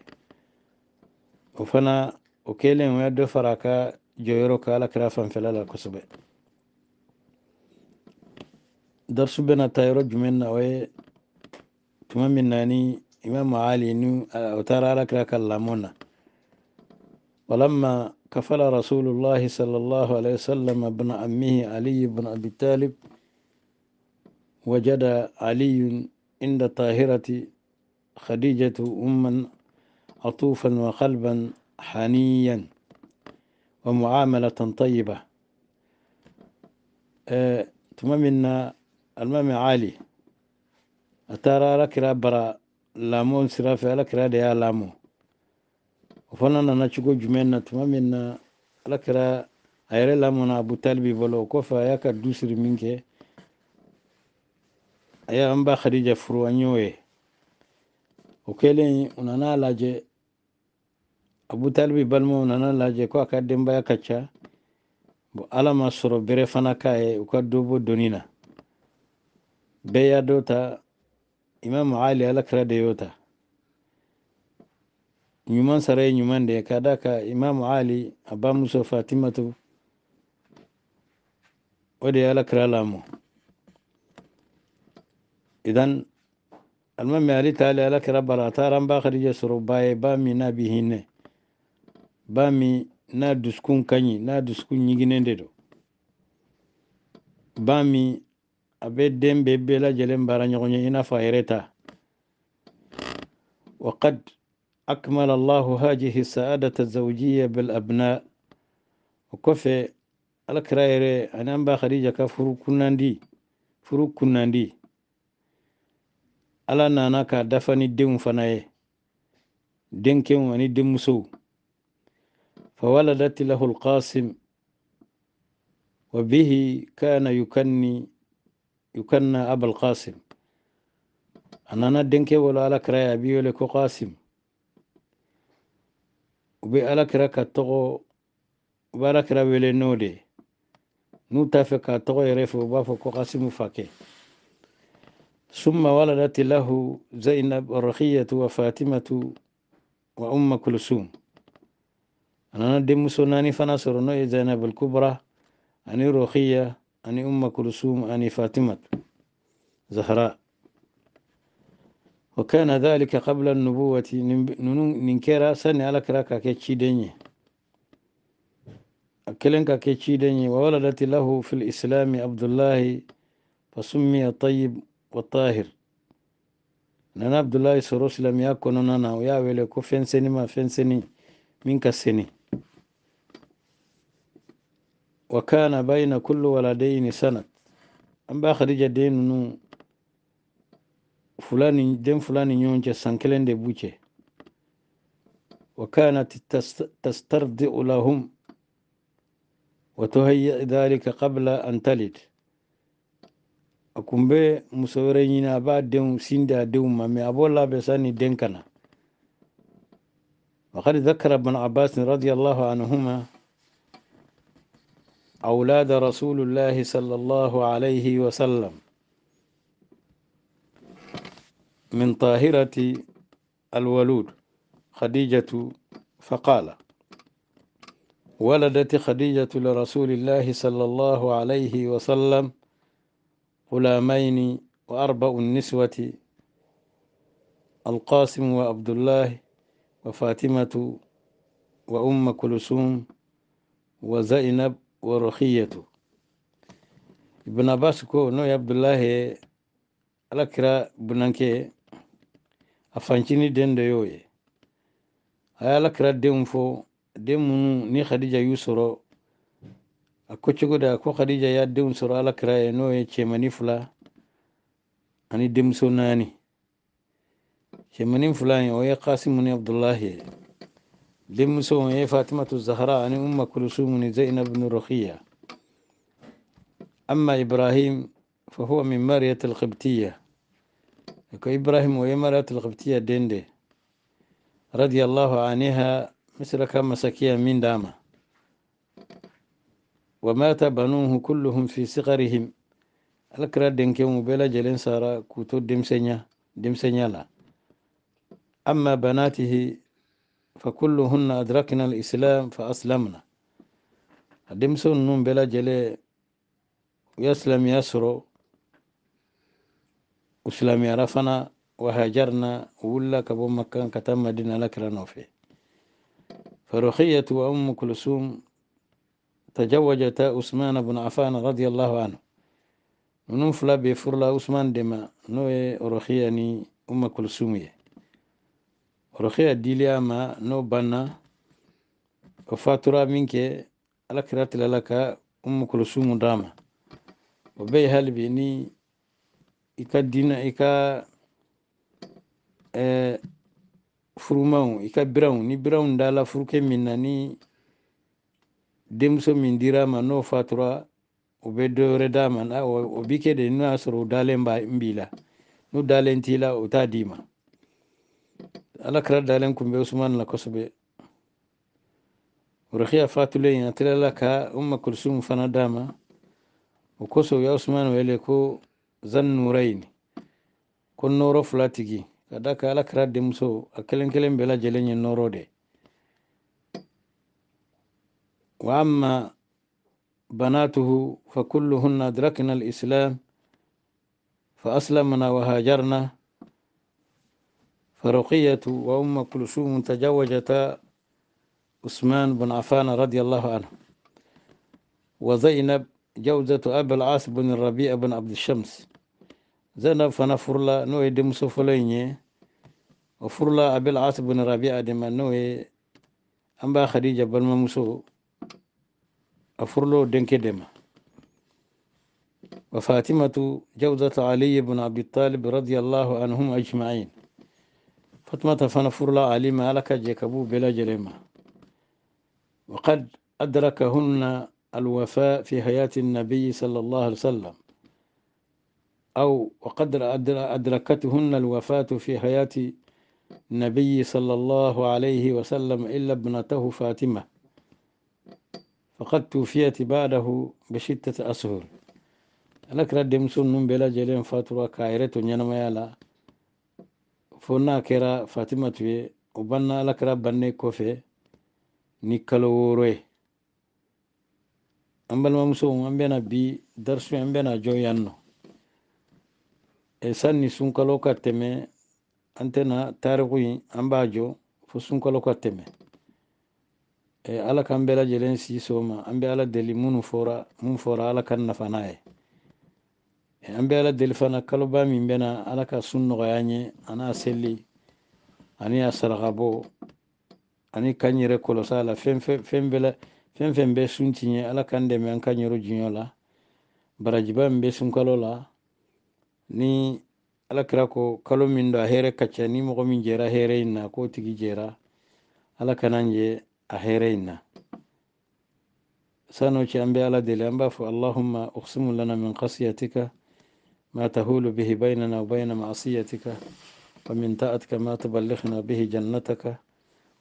o fana o kelen oya do fara ka joyoro ka ala kira fanfela la kosɛbɛ darsu bena ta yɔrɔ jumɛn na o ye tuma min nani imamu ali ni o taara ala kira ka lamɔ na walama كفل رسول الله صلى الله عليه وسلم ابن أمه علي بن أبي طالب وجد علي عند طاهرة خديجة أما عطوفا وقلبا حنيا ومعاملة طيبة أه من المام علي أترى لك برا لامون سرافة لك يا لامون fana nana cogo jumɛn na tuma min na alakira kɛra a yɛrɛ lamɔna abutalibi fɔlɔ kofa kɔfɛ y'a ka du siri aya kɛ a y'a an ba khadija furu an y'o ye o kɛlen u nana lajɛ abutalibi balimaw nana lajɛ ko a ka denbaya ka ca bon ala fana k'a ye u ka dɔ bɔ imamu ali alakira deyota ɲuman sara ye ɲuman de ye ka imamu ali a bamuso fatimatu o de ye ala kira lamu idan alimami ali taali ala kira bara a taara ba kadija soro baye ba mi n'a bihinne hinɛ ba min n'a duskun ka n'a duskun ɲiginen de don ba min a bɛ den bɛɛ bɛɛ lajɛlen baara ɲɔgɔn ye a wa kad أكمل الله هذه السعادة الزوجية بالأبناء وكفى الكرايري أنا أم بخريجة كفرو كناندي فرو كناندي على نانا كدفني دم فناي دين كم وني دم سو فولدت له القاسم وبه كان يكني يكنى أبا القاسم أنا ندنك ولا على كرايا بيولك قاسم ube alakira ka tɔgɔ u bɛ alakira wele n'o de ye n'u t'a fɛ k'a tɔgɔ yɛrɛ fɛ u b'a fɔ ko kasimu fakɛ summa waladati lahu zainab rakiyatu wa fatimatu wa umma kulsum a nana denmuso naani fana sɔrɔ n'o ye zainab kubra ani rokiya ani umma kulsum ani fatimatu zahra وكان ذلك قبل النبوة ننكرا سنة على كراكا كتشيدني أكلنكا كتشيدني وولدت له في الإسلام عبد الله فسمي الطيب والطاهر نانا عبد الله سروس لم يكن نانا ويا ويلكو فين سني ما فين سني منك سني وكان بين كل ولدين سنة أم خديجة دين نو fula ni den fula ni ɲɔgɔn cɛ san kelen de b'u cɛ wa kanat tastardiu lahum wa tuhayyi dhalika qabla an talid a kun bɛ muso wɛrɛ ɲini a b'a denw sin di a denw ma mɛ a b'o labɛn sanni den kana وقد ذكر ابن عباس رضي الله عنهما أولاد رسول الله صلى الله عليه وسلم من طاهرة الولود خديجة فقال ولدت خديجة لرسول الله صلى الله عليه وسلم غلامين وأربع النسوة القاسم وعبد الله وفاطمة وأم كلثوم وزينب ورخية ابن عباس كو نو عبد الله الأكرى بنانكي a dende yoye ayala kira denw fɔ den minnu ni khadija yusoro sɔrɔ ko da ko khadija y'a denw soro ala kira ye n'o ye ani denmuso naani cɛmani fila ye o ye kasimu ni abdulahi ye fatimatu zahra ani umma kulusumu ni zainab ni rukhiya amma ibrahim فهو من مارية القبطية ko إبراهيم ويمرات الغبتية ديندي رضي الله عنها مثل كما سكيا من داما ومات بنوه كلهم في صغرهم الكرا دينكي بلا جلين سارا كوتو دمسنيا دمسنيا لا أما بناته فكلهن أدركنا الإسلام فأسلمنا دمسون نون بلا جلي يسلم يسرو وسلام رفنا وهاجرنا ولا كبو مكان كتم مدينة لك رنوفي فرقية وأم كلثوم تزوجتا عثمان بن عفان رضي الله عنه ونفلا بفرلا عثمان دما نوي رقية ني أم كلثوم رقية ديليا ما نو بنا وفاتورا منك على كرات لك أم كلثوم دراما وبي هل بيني i ka dina i eh, furumaw i biranw ni biranw dala furuke min na ni denmuso min dira ma n'o fatura o bɛ dɔ d'a ma o bi kɛ de n'o y'a sɔrɔ o dalen b'i la n'u dalen t'i la o t'a d'i ma ala kɛra dalen kun bɛ usumani la kosɛbɛ ورخيا فاتولي ينتلا لك أم كلثوم فانا داما وكسو يا عثمان ويليكو زنورين كن نورو فلاتيكي كداك على كراد ديمسو أكلن كلن بلا جلن ينورو دي وأما بناته فكلهن أدركنا الإسلام فأسلمنا وهاجرنا فرقية وأم كلثوم تجوجتا عثمان بن عفان رضي الله عنه وزينب جوزة أبي العاص بن الربيع بن عبد الشمس زنا فنا فرلا نوي دم سفليني وفرلا أبي العاص بن الربيع دم نوي أمبا خديجة بن ممسو أفرلو دنك دم وفاتمة جوزة علي بن عبد الطالب رضي الله عنهم أجمعين فتمة فنا فرلا علي مالك جكبو بلا جريمة وقد أدركهن الوفاء في حياة النبي صلى الله عليه وسلم أو وقد أدركتهن الوفاة في حياة النبي صلى الله عليه وسلم إلا ابنته فاتمة فقد توفيت بعده بشدة أسهر لك ردم سنن بلا جلين فاتر وكائرة ينمى يالا فنا كرا فاتمة وبنا لك ربنا كوفي نكالو رويه an balimamusow an bɛna bi darisu an bɛna jɔ yan nɔ e sanni sunkalo ka tɛmɛ an tɛna tariku in an b'a jɔ fo sunkalo ka tɛmɛ e ala k'an bɛɛ lajɛlen si ma an bɛ ala deli minnu fɔra mun fɔra ala ka nafa n'a ye e an bɛ ala deli fana kaloba min bɛna ala ka sun nɔgɔya ɲɛ an'a seli ani a sarakabɔ ani ka n yɛrɛ kɔlɔsi a la fɛn fɛn bɛɛ la fɛn fɛn bɛ sun tiɲɛ ala k'an dɛmɛ an ka ɲɔrɔ jiɲɛ la barajiba min bɛ sun kalo la ni ala kira ko kalo min don a hɛrɛ ka ca ni mɔgɔ min jɛra hɛrɛ in na k'o tigi jɛra ala kana jɛ a hɛrɛ in na sanu cɛ an bɛ ala deli an b'a fɔ alahuma uqsimu lana min qasiyatika ma tahulu bihi bainana wa baina ma'asiyatika wa min ta'atika ma tuballighna bihi jannataka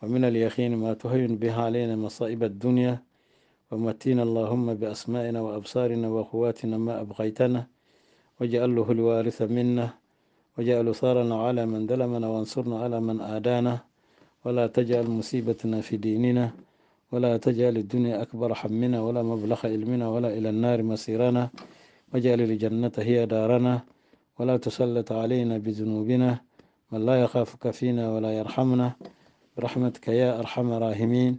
ومن اليقين ما تهين بها علينا مصائب الدنيا ومتين اللهم بأسمائنا وأبصارنا وقواتنا ما أبغيتنا واجعله الوارث منا واجعل ثارنا على من ظلمنا وانصرنا على من آدانا ولا تجعل مصيبتنا في ديننا ولا تجعل الدنيا أكبر حمنا ولا مبلغ علمنا ولا إلى النار مصيرنا واجعل الجنة هي دارنا ولا تسلط علينا بذنوبنا من لا يخافك فينا ولا يرحمنا برحمتك يا أرحم الراحمين